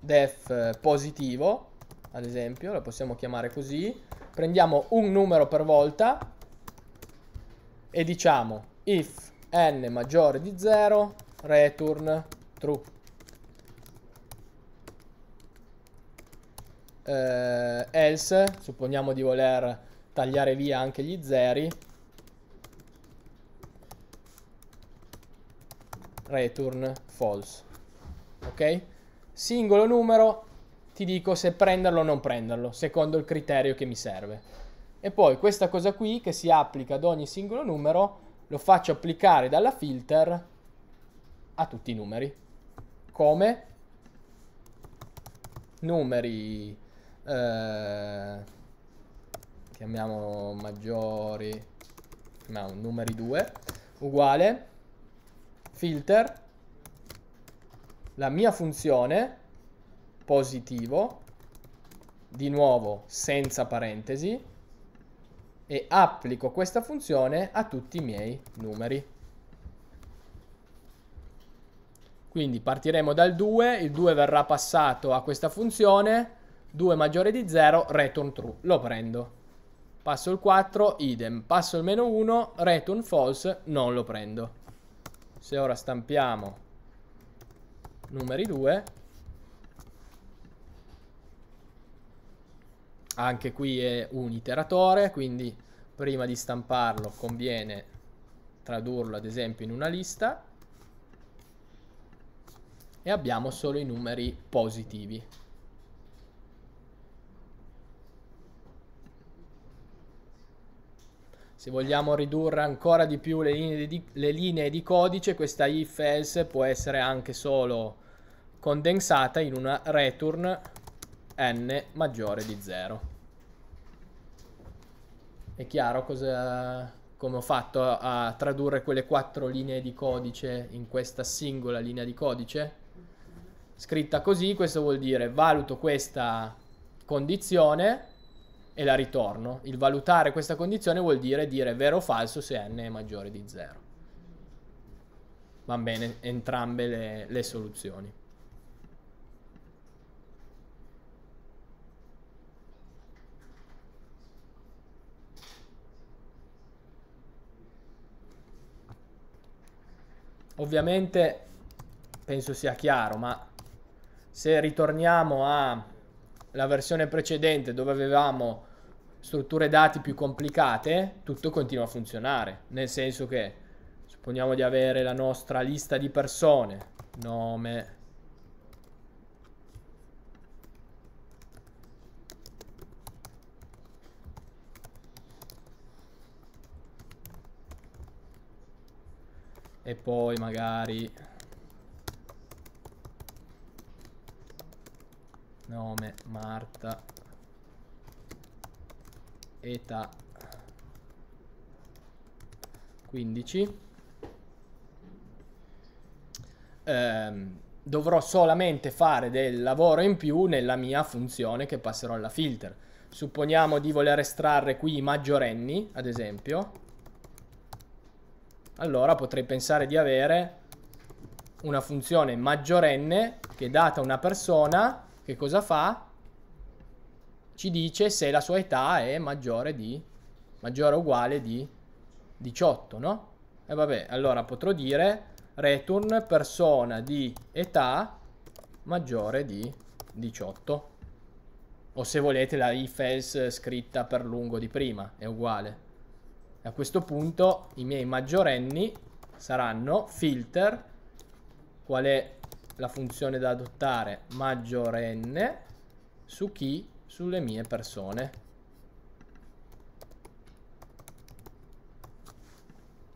def positivo, ad esempio, lo possiamo chiamare così, prendiamo un numero per volta e diciamo if n maggiore di 0 return true. eh, else, supponiamo di voler tagliare via anche gli zeri, return false. Ok? Singolo numero, ti dico se prenderlo o non prenderlo, secondo il criterio che mi serve. E poi questa cosa qui che si applica ad ogni singolo numero, lo faccio applicare dalla filter a tutti i numeri. Come? Numeri eh, chiamiamo maggiori, chiamiamo numeri 2, uguale filter, la mia funzione positivo, di nuovo senza parentesi, e applico questa funzione a tutti i miei numeri. Quindi partiremo dal 2, il 2 verrà passato a questa funzione, 2 maggiore di 0, return true, lo prendo. Passo il 4, idem. Passo il meno 1, return false, non lo prendo. Se ora stampiamo numeri 2, anche qui è un iteratore, quindi prima di stamparlo conviene tradurlo ad esempio in una lista e abbiamo solo i numeri positivi. Se vogliamo ridurre ancora di più le linee di, le linee di codice, questa if else può essere anche solo condensata in una return n maggiore di 0. È chiaro cosa, come ho fatto a, a tradurre quelle quattro linee di codice in questa singola linea di codice? Scritta così, questo vuol dire valuto questa condizione e la ritorno. Il valutare questa condizione vuol dire dire vero o falso se n è maggiore di 0. Va bene entrambe le, le soluzioni. Ovviamente penso sia chiaro, ma se ritorniamo a la versione precedente dove avevamo strutture dati più complicate, tutto continua a funzionare, nel senso che supponiamo di avere la nostra lista di persone, nome, e poi magari nome Marta età 15 ehm, dovrò solamente fare del lavoro in più nella mia funzione che passerò alla filter supponiamo di voler estrarre qui i maggiorenni ad esempio allora potrei pensare di avere una funzione maggiorenne che data una persona che cosa fa? Ci dice se la sua età è maggiore di maggiore o uguale di 18, no? E vabbè, allora potrò dire return persona di età maggiore di 18. O se volete la if else scritta per lungo di prima, è uguale. a questo punto i miei maggiorenni saranno filter, qual è la funzione da adottare maggiorenne su chi? Sulle mie persone.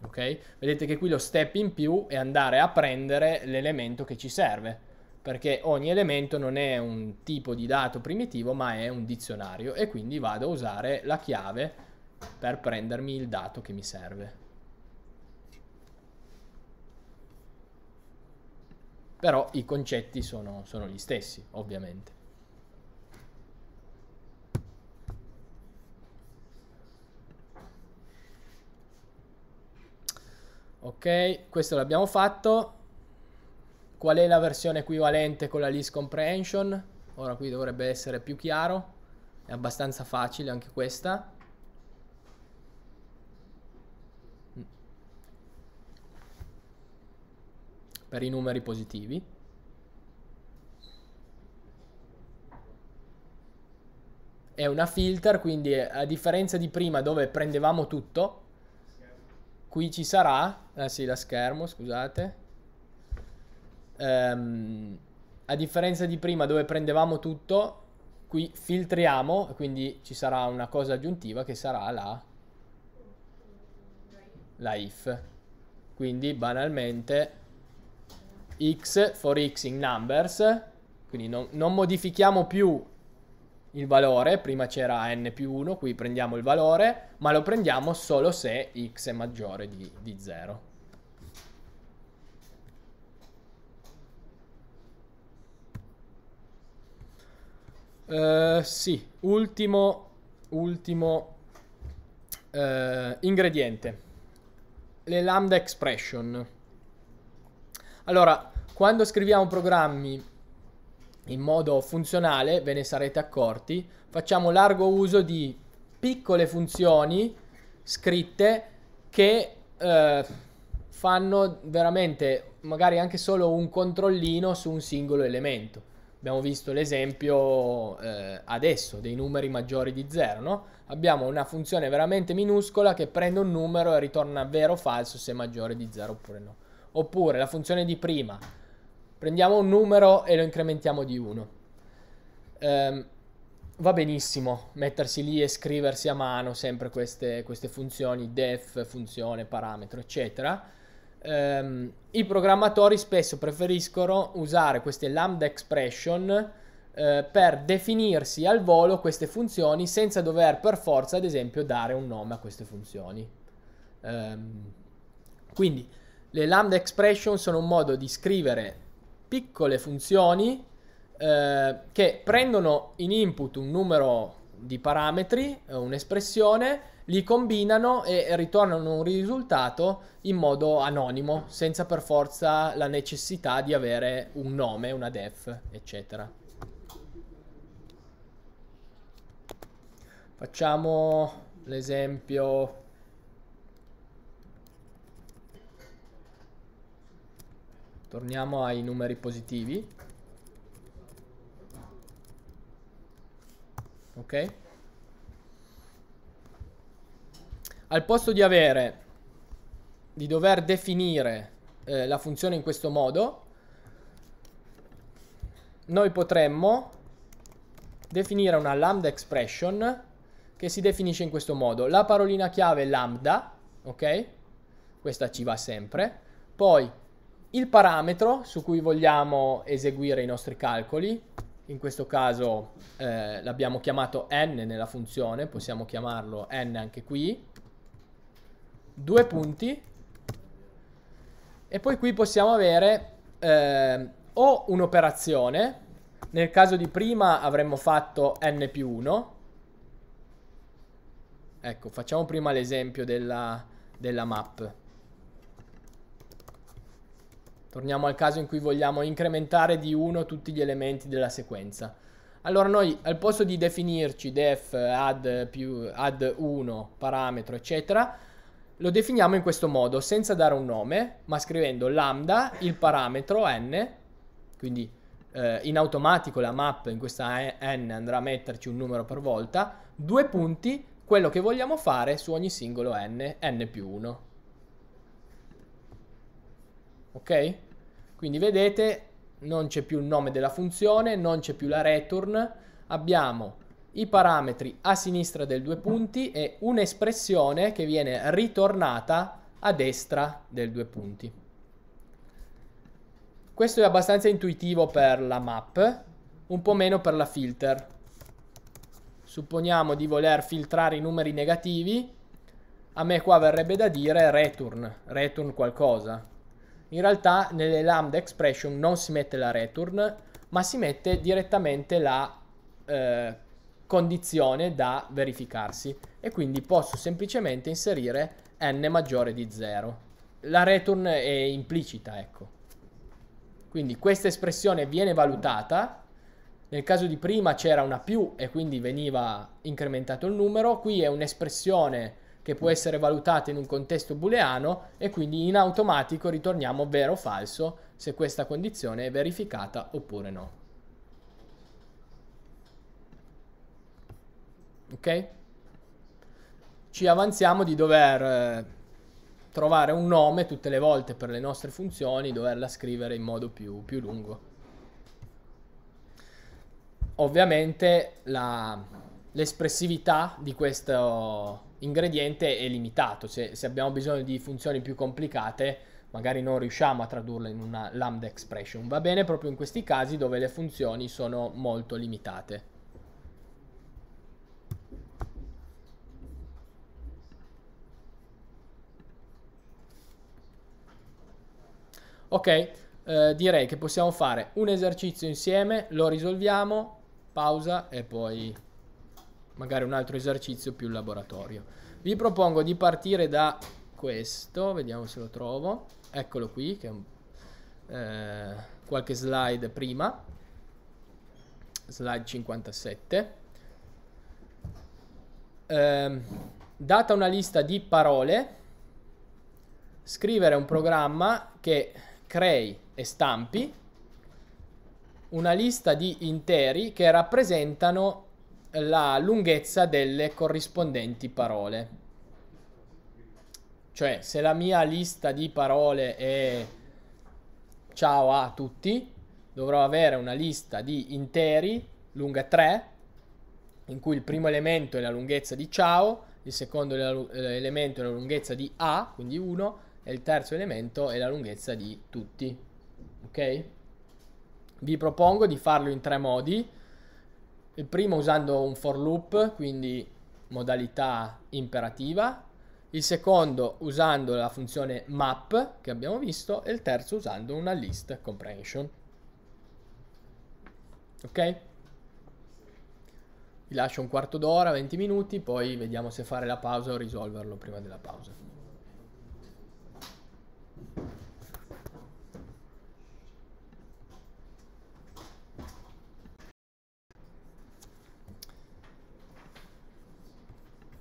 Okay? Vedete che qui lo step in più è andare a prendere l'elemento che ci serve, perché ogni elemento non è un tipo di dato primitivo, ma è un dizionario e quindi vado a usare la chiave per prendermi il dato che mi serve. però i concetti sono, sono gli stessi, ovviamente. Ok, questo l'abbiamo fatto. Qual è la versione equivalente con la list comprehension? Ora qui dovrebbe essere più chiaro, è abbastanza facile anche questa. per i numeri positivi. È una filter, quindi a differenza di prima dove prendevamo tutto, qui ci sarà, ah sì, la schermo, scusate, um, a differenza di prima dove prendevamo tutto, qui filtriamo, quindi ci sarà una cosa aggiuntiva che sarà la, la if. Quindi banalmente x for x in numbers, quindi non, non modifichiamo più il valore, prima c'era n più 1, qui prendiamo il valore, ma lo prendiamo solo se x è maggiore di, di 0. Uh, eh, sì, ultimo, ultimo uh, ingrediente, le lambda expression. Allora, quando scriviamo programmi in modo funzionale, ve ne sarete accorti, facciamo largo uso di piccole funzioni scritte che eh, fanno veramente magari anche solo un controllino su un singolo elemento. Abbiamo visto l'esempio eh, adesso dei numeri maggiori di 0, no? Abbiamo una funzione veramente minuscola che prende un numero e ritorna vero o falso se è maggiore di 0 oppure no. Oppure la funzione di prima, prendiamo un numero e lo incrementiamo di 1. Um, ehm, va benissimo mettersi lì e scriversi a mano sempre queste, queste funzioni, def, funzione, parametro, eccetera. Um, I programmatori spesso preferiscono usare queste lambda expression eh, per definirsi al volo queste funzioni senza dover per forza, ad esempio, dare un nome a queste funzioni. Um, quindi le lambda expression sono un modo di scrivere piccole funzioni eh, che prendono in input un numero di parametri, eh, un'espressione, li combinano e ritornano un risultato in modo anonimo, senza per forza la necessità di avere un nome, una def, eccetera. Facciamo l'esempio Torniamo ai numeri positivi. Ok? Al posto di avere, di dover definire eh, la funzione in questo modo, noi potremmo definire una lambda expression che si definisce in questo modo. La parolina chiave lambda, ok? Questa ci va sempre. Poi il parametro su cui vogliamo eseguire i nostri calcoli, in questo caso eh, l'abbiamo chiamato n nella funzione, possiamo chiamarlo n anche qui, due punti, e poi qui possiamo avere eh, o un'operazione, nel caso di prima avremmo fatto n più 1, ecco facciamo prima l'esempio della, della map, Torniamo al caso in cui vogliamo incrementare di 1 tutti gli elementi della sequenza. Allora noi al posto di definirci def add, più, add 1 parametro eccetera, lo definiamo in questo modo senza dare un nome, ma scrivendo lambda il parametro n, quindi eh, in automatico la map in questa n andrà a metterci un numero per volta, due punti, quello che vogliamo fare su ogni singolo n, n più 1 ok? Quindi vedete, non c'è più il nome della funzione, non c'è più la return, abbiamo i parametri a sinistra del due punti e un'espressione che viene ritornata a destra del due punti. Questo è abbastanza intuitivo per la map, un po' meno per la filter. Supponiamo di voler filtrare i numeri negativi, a me qua verrebbe da dire return, return qualcosa, in realtà nelle lambda expression non si mette la return, ma si mette direttamente la eh, condizione da verificarsi e quindi posso semplicemente inserire n maggiore di 0. La return è implicita, ecco. Quindi questa espressione viene valutata, nel caso di prima c'era una più e quindi veniva incrementato il numero, qui è un'espressione che può essere valutata in un contesto booleano e quindi in automatico ritorniamo vero o falso se questa condizione è verificata oppure no. Ok? Ci avanziamo di dover eh, trovare un nome tutte le volte per le nostre funzioni, doverla scrivere in modo più, più lungo. Ovviamente l'espressività di questo ingrediente è limitato, se, se abbiamo bisogno di funzioni più complicate magari non riusciamo a tradurle in una lambda expression, va bene proprio in questi casi dove le funzioni sono molto limitate. Ok, eh, direi che possiamo fare un esercizio insieme, lo risolviamo, pausa e poi magari un altro esercizio più laboratorio. Vi propongo di partire da questo, vediamo se lo trovo, eccolo qui, che è un, eh, qualche slide prima, slide 57. Eh, data una lista di parole, scrivere un programma che crei e stampi una lista di interi che rappresentano la lunghezza delle corrispondenti parole. Cioè, se la mia lista di parole è ciao a tutti, dovrò avere una lista di interi lunga 3, in cui il primo elemento è la lunghezza di ciao, il secondo eh, elemento è la lunghezza di a, quindi 1, e il terzo elemento è la lunghezza di tutti. Ok? Vi propongo di farlo in tre modi il primo usando un for loop, quindi modalità imperativa, il secondo usando la funzione map che abbiamo visto e il terzo usando una list comprehension. Ok? Vi lascio un quarto d'ora, 20 minuti, poi vediamo se fare la pausa o risolverlo prima della pausa.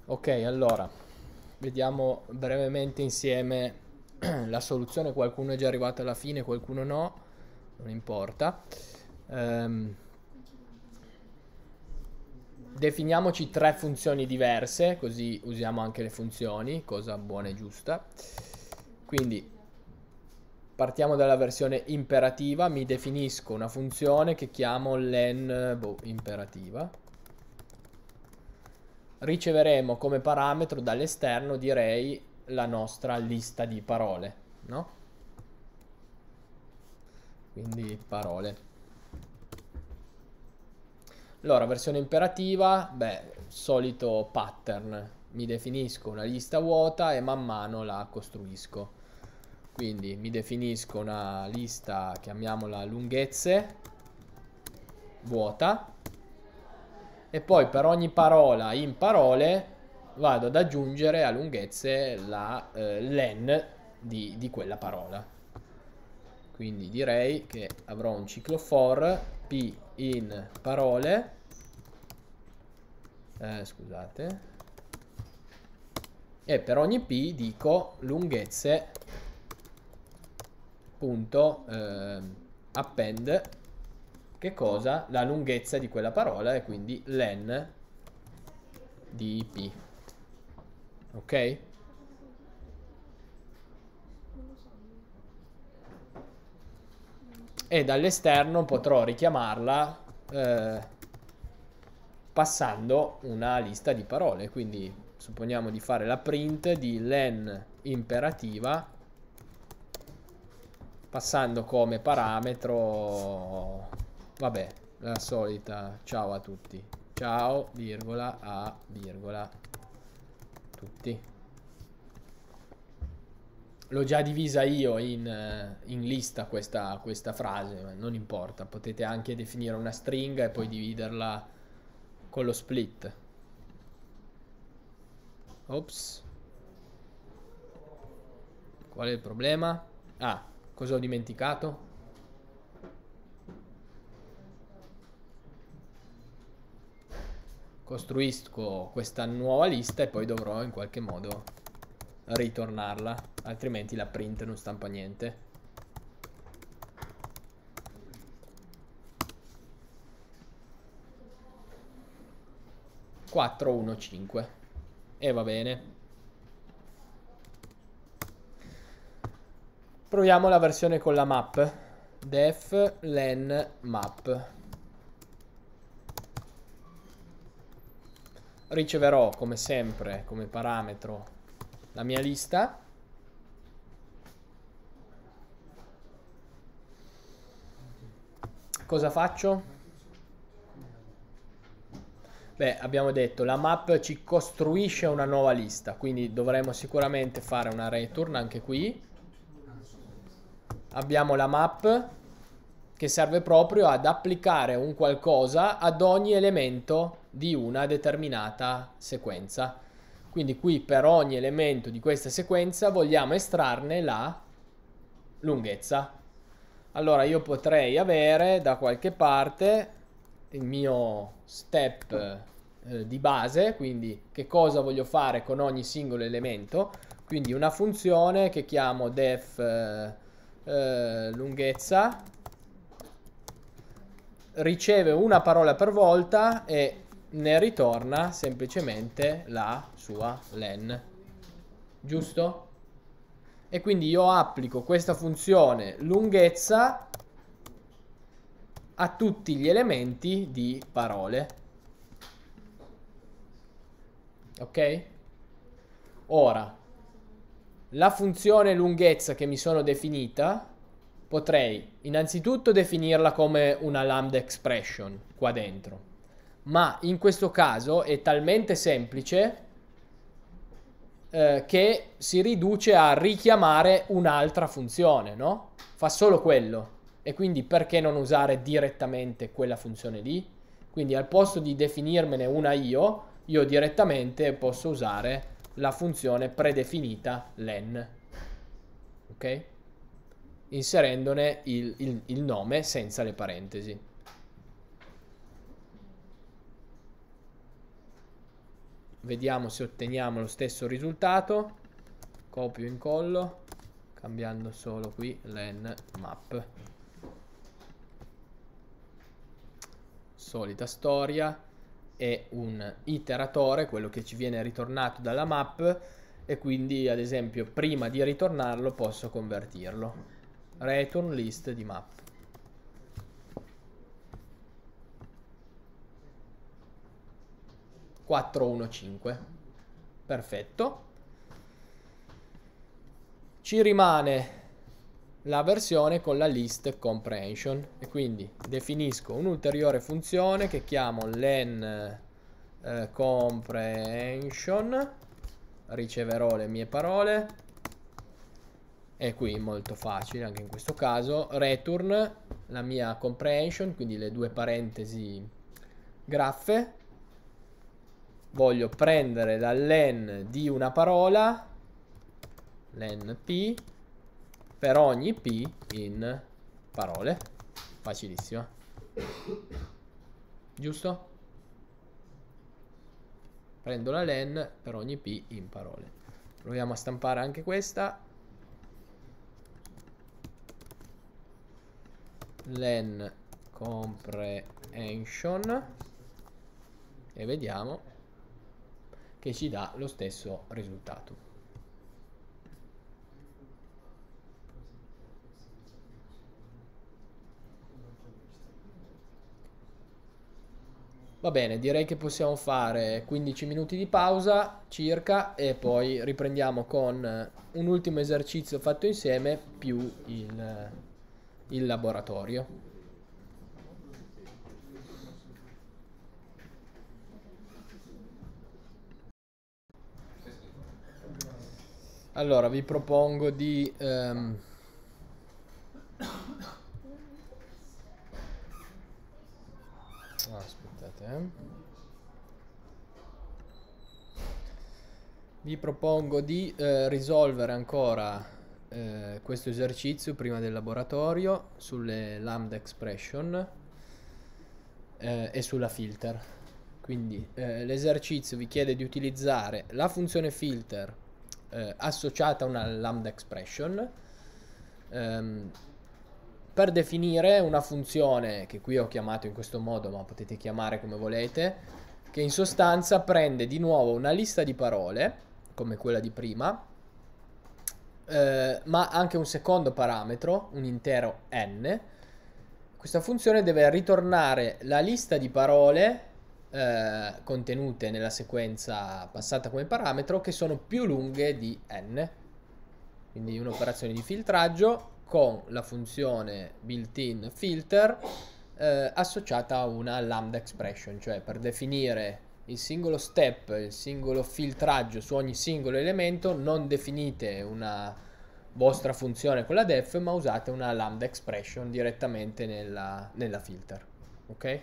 Ok, allora, vediamo brevemente insieme la soluzione. Qualcuno è già arrivato alla fine, qualcuno no, non importa. Um, definiamoci tre funzioni diverse, così usiamo anche le funzioni, cosa buona e giusta. Quindi partiamo dalla versione imperativa, mi definisco una funzione che chiamo len boh, imperativa riceveremo come parametro dall'esterno, direi, la nostra lista di parole, no? Quindi parole. Allora, versione imperativa, beh, solito pattern. Mi definisco una lista vuota e man mano la costruisco. Quindi mi definisco una lista, chiamiamola lunghezze, vuota, e poi per ogni parola in parole vado ad aggiungere a lunghezze la eh, len di, di quella parola. Quindi direi che avrò un ciclo for p in parole eh, scusate e per ogni p dico lunghezze punto eh, append che cosa? La lunghezza di quella parola e quindi len di ip. Ok? E dall'esterno potrò richiamarla eh, passando una lista di parole. Quindi supponiamo di fare la print di len imperativa passando come parametro Vabbè, la solita ciao a tutti. Ciao, virgola, a, virgola, tutti. L'ho già divisa io in, eh, in lista questa, questa, frase, ma non importa. Potete anche definire una stringa e poi dividerla con lo split. Ops. Qual è il problema? Ah, cosa ho dimenticato? costruisco questa nuova lista e poi dovrò in qualche modo ritornarla, altrimenti la print non stampa niente. Quattro, uno, cinque. E va bene. Proviamo la versione con la map. Def len map. riceverò come sempre come parametro la mia lista cosa faccio? Beh, abbiamo detto la map ci costruisce una nuova lista, quindi dovremo sicuramente fare una return anche qui. Abbiamo la map che serve proprio ad applicare un qualcosa ad ogni elemento di una determinata sequenza. Quindi qui per ogni elemento di questa sequenza vogliamo estrarne la lunghezza. Allora io potrei avere da qualche parte il mio step eh, di base, quindi che cosa voglio fare con ogni singolo elemento. Quindi una funzione che chiamo def eh, eh, lunghezza riceve una parola per volta e ne ritorna semplicemente la sua len. Giusto? E quindi io applico questa funzione lunghezza a tutti gli elementi di parole. Ok? Ora, la funzione lunghezza che mi sono definita potrei innanzitutto definirla come una lambda expression qua dentro, ma in questo caso è talmente semplice eh, che si riduce a richiamare un'altra funzione, no? Fa solo quello. E quindi perché non usare direttamente quella funzione lì? Quindi al posto di definirmene una io, io direttamente posso usare la funzione predefinita len. Ok? inserendone il, il, il nome senza le parentesi. Vediamo se otteniamo lo stesso risultato. Copio e incollo, cambiando solo qui len map. Solita storia è un iteratore, quello che ci viene ritornato dalla map e quindi ad esempio prima di ritornarlo posso convertirlo return list di map. Quattro, uno, cinque. Perfetto. Ci rimane la versione con la list comprehension e quindi definisco un'ulteriore funzione che chiamo len eh, comprehension riceverò le mie parole e qui molto facile anche in questo caso return la mia comprehension quindi le due parentesi graffe voglio prendere la len di una parola len p per ogni p in parole facilissima giusto? prendo la len per ogni p in parole proviamo a stampare anche questa len comprehension e vediamo che ci dà lo stesso risultato. Va bene, direi che possiamo fare 15 minuti di pausa circa e poi riprendiamo con un ultimo esercizio fatto insieme più il il laboratorio. Allora, vi propongo di... Um, aspettate, eh. Vi propongo di eh, risolvere ancora eh, questo esercizio prima del laboratorio sulle lambda expression eh, e sulla filter. Quindi eh, l'esercizio vi chiede di utilizzare la funzione filter eh, associata a una lambda expression ehm, per definire una funzione che qui ho chiamato in questo modo ma potete chiamare come volete che in sostanza prende di nuovo una lista di parole come quella di prima eh, ma anche un secondo parametro, un intero n. Questa funzione deve ritornare la lista di parole eh, contenute nella sequenza passata come parametro che sono più lunghe di n. Quindi un'operazione di filtraggio con la funzione built-in filter eh, associata a una lambda expression, cioè per definire il singolo step, il singolo filtraggio su ogni singolo elemento, non definite una vostra funzione con la def, ma usate una lambda expression direttamente nella, nella filter. Ok?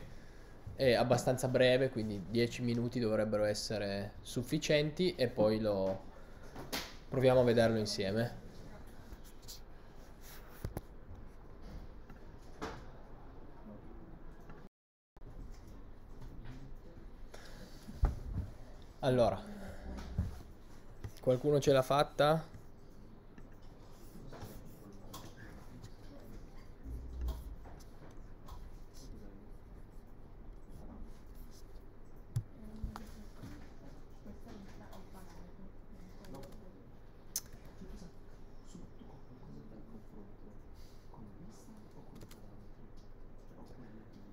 È abbastanza breve, quindi 10 minuti dovrebbero essere sufficienti e poi lo proviamo a vederlo insieme. Allora, qualcuno ce l'ha fatta?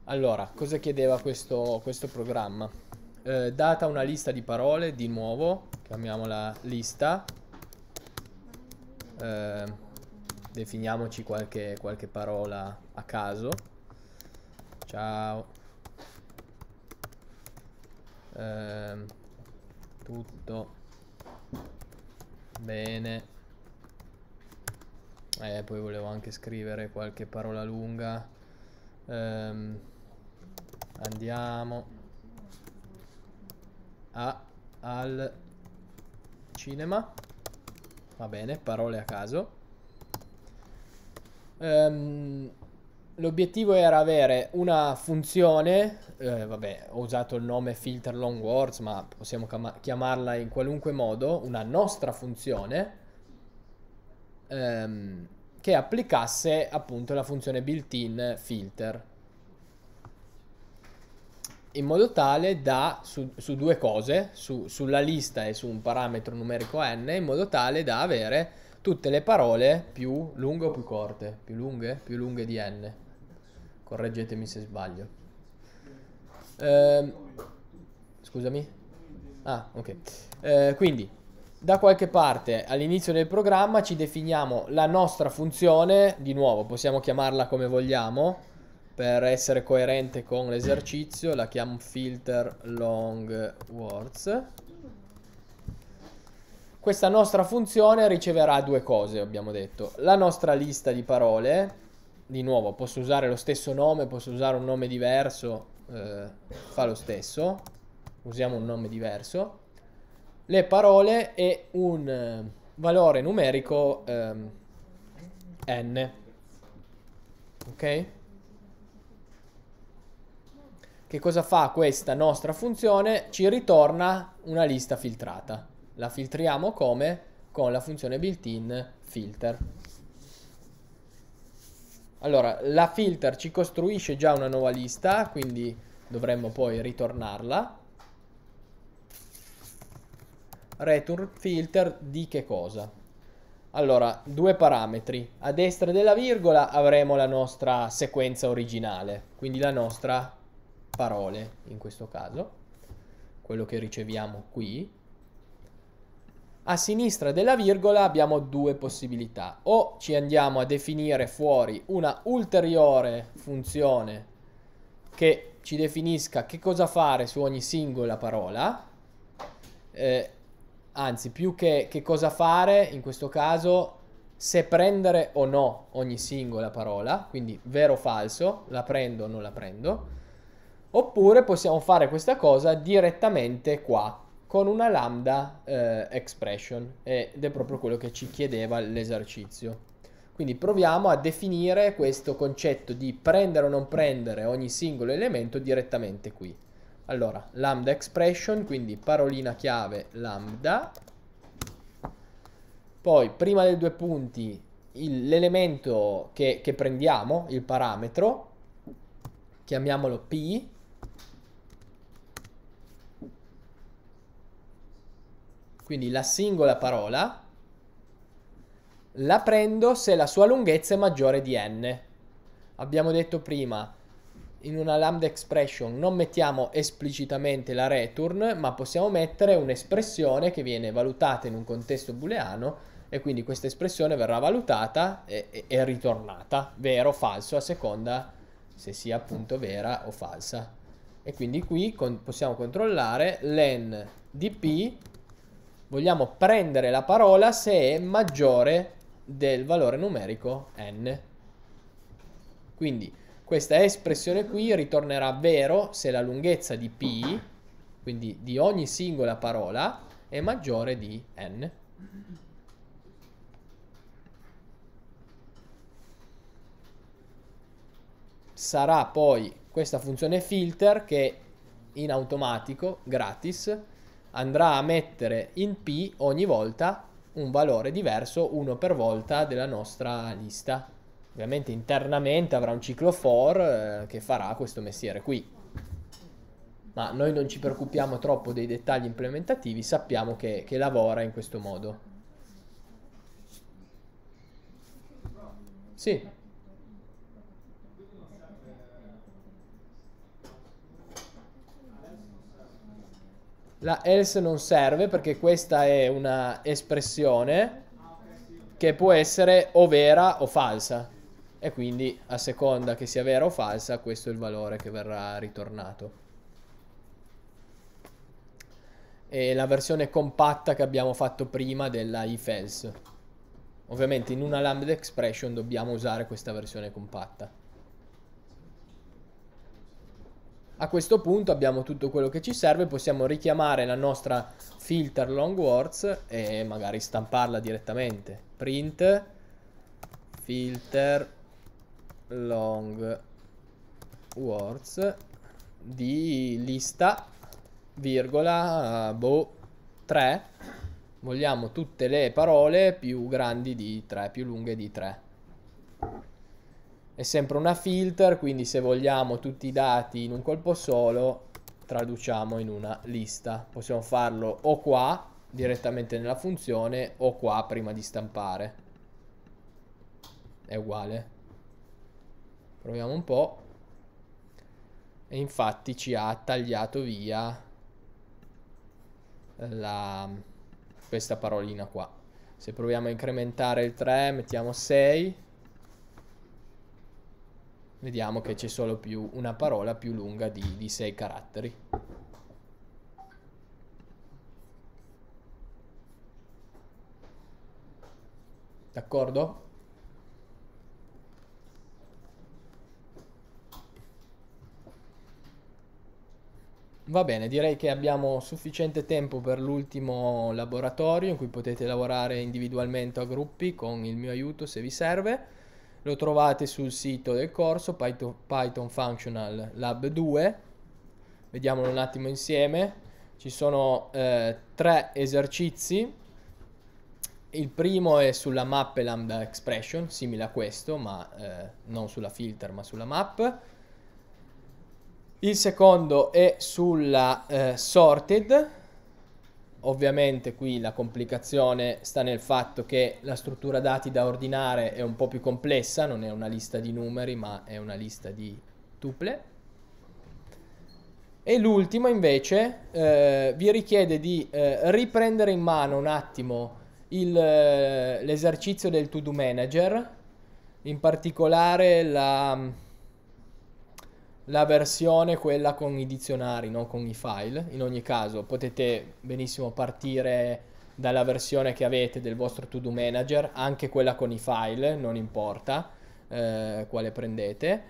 Allora, cosa chiedeva questo, questo programma? eh, data una lista di parole, di nuovo, chiamiamola lista, eh, definiamoci qualche, qualche parola a caso, ciao, eh, tutto bene, eh, poi volevo anche scrivere qualche parola lunga, ehm, andiamo a, al cinema. Va bene, parole a caso. Um, L'obiettivo era avere una funzione, eh, vabbè ho usato il nome filter long words ma possiamo chiamarla in qualunque modo, una nostra funzione ehm, che applicasse appunto la funzione built-in filter in modo tale da, su, su due cose, su, sulla lista e su un parametro numerico n, in modo tale da avere tutte le parole più lunghe o più corte, più lunghe, più lunghe di n. Correggetemi se sbaglio. Eh, scusami. Ah, ok. Eh, quindi, da qualche parte all'inizio del programma ci definiamo la nostra funzione, di nuovo possiamo chiamarla come vogliamo, per essere coerente con l'esercizio la chiamo filter long words questa nostra funzione riceverà due cose abbiamo detto la nostra lista di parole di nuovo posso usare lo stesso nome posso usare un nome diverso eh, fa lo stesso usiamo un nome diverso le parole e un eh, valore numerico ehm, n ok che cosa fa questa nostra funzione? Ci ritorna una lista filtrata. La filtriamo come? Con la funzione built-in filter. Allora, la filter ci costruisce già una nuova lista, quindi dovremmo poi ritornarla. Return filter di che cosa? Allora, due parametri. A destra della virgola avremo la nostra sequenza originale, quindi la nostra parole in questo caso, quello che riceviamo qui, a sinistra della virgola abbiamo due possibilità. O ci andiamo a definire fuori una ulteriore funzione che ci definisca che cosa fare su ogni singola parola, eh, anzi più che che cosa fare in questo caso se prendere o no ogni singola parola, quindi vero o falso, la prendo o non la prendo, Oppure possiamo fare questa cosa direttamente qua con una lambda eh, expression ed è proprio quello che ci chiedeva l'esercizio. Quindi proviamo a definire questo concetto di prendere o non prendere ogni singolo elemento direttamente qui. Allora, lambda expression, quindi parolina chiave lambda. Poi, prima dei due punti, l'elemento che, che prendiamo, il parametro, chiamiamolo p, Quindi la singola parola la prendo se la sua lunghezza è maggiore di n. Abbiamo detto prima, in una lambda expression non mettiamo esplicitamente la return, ma possiamo mettere un'espressione che viene valutata in un contesto booleano e quindi questa espressione verrà valutata e, e, e ritornata, vero o falso, a seconda se sia appunto vera o falsa. E quindi qui con, possiamo controllare len di p vogliamo prendere la parola se è maggiore del valore numerico n. Quindi questa espressione qui ritornerà vero se la lunghezza di p, quindi di ogni singola parola, è maggiore di n. Sarà poi questa funzione filter che in automatico, gratis, andrà a mettere in P ogni volta un valore diverso, uno per volta, della nostra lista. Ovviamente internamente avrà un ciclo for eh, che farà questo mestiere qui. Ma noi non ci preoccupiamo troppo dei dettagli implementativi, sappiamo che, che lavora in questo modo. Sì. La else non serve perché questa è una espressione che può essere o vera o falsa. E quindi a seconda che sia vera o falsa, questo è il valore che verrà ritornato. E la versione compatta che abbiamo fatto prima della if else. Ovviamente in una lambda expression dobbiamo usare questa versione compatta. A questo punto abbiamo tutto quello che ci serve, possiamo richiamare la nostra filter long words e magari stamparla direttamente. Print filter long words di lista virgola boh 3 vogliamo tutte le parole più grandi di 3 più lunghe di 3 è sempre una filter, quindi se vogliamo tutti i dati in un colpo solo, traduciamo in una lista. Possiamo farlo o qua, direttamente nella funzione, o qua prima di stampare. È uguale. Proviamo un po'. E infatti ci ha tagliato via la... questa parolina qua. Se proviamo a incrementare il 3, mettiamo 6 vediamo che c'è solo più una parola più lunga di, di 6 caratteri. D'accordo? Va bene, direi che abbiamo sufficiente tempo per l'ultimo laboratorio in cui potete lavorare individualmente a gruppi con il mio aiuto se vi serve lo trovate sul sito del corso Python, Python Functional Lab 2 vediamolo un attimo insieme ci sono eh, tre esercizi il primo è sulla map e lambda expression simile a questo ma eh, non sulla filter ma sulla map il secondo è sulla eh, sorted Ovviamente qui la complicazione sta nel fatto che la struttura dati da ordinare è un po' più complessa, non è una lista di numeri ma è una lista di tuple. E l'ultima invece eh, vi richiede di eh, riprendere in mano un attimo il, eh, l'esercizio del to-do manager, in particolare la la versione quella con i dizionari, non con i file. In ogni caso potete benissimo partire dalla versione che avete del vostro to-do manager, anche quella con i file, non importa eh, quale prendete.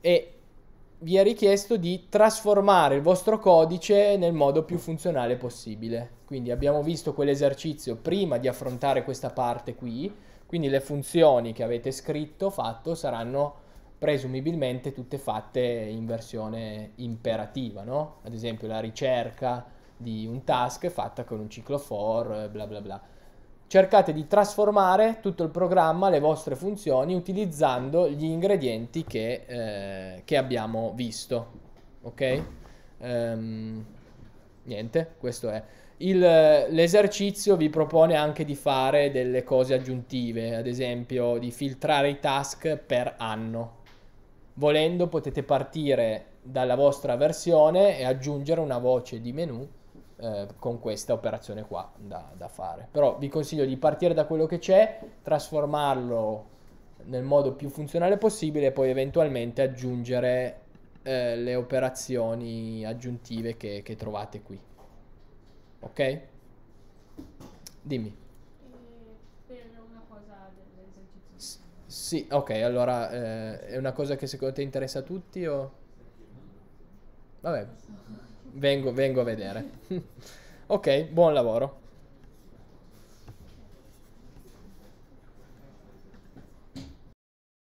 E vi è richiesto di trasformare il vostro codice nel modo più funzionale possibile. Quindi abbiamo visto quell'esercizio prima di affrontare questa parte qui, quindi le funzioni che avete scritto, fatto, saranno presumibilmente tutte fatte in versione imperativa, no? Ad esempio la ricerca di un task fatta con un ciclo for, bla bla bla. Cercate di trasformare tutto il programma, le vostre funzioni, utilizzando gli ingredienti che, eh, che abbiamo visto, ok? Um, niente, questo è. Il, l'esercizio vi propone anche di fare delle cose aggiuntive, ad esempio di filtrare i task per anno. Volendo potete partire dalla vostra versione e aggiungere una voce di menu eh, con questa operazione qua da, da fare. Però vi consiglio di partire da quello che c'è, trasformarlo nel modo più funzionale possibile e poi eventualmente aggiungere eh, le operazioni aggiuntive che, che trovate qui. Ok? Dimmi. Sì, ok, allora eh, è una cosa che secondo te interessa a tutti o... Vabbè, vengo, vengo a vedere. ok, buon lavoro.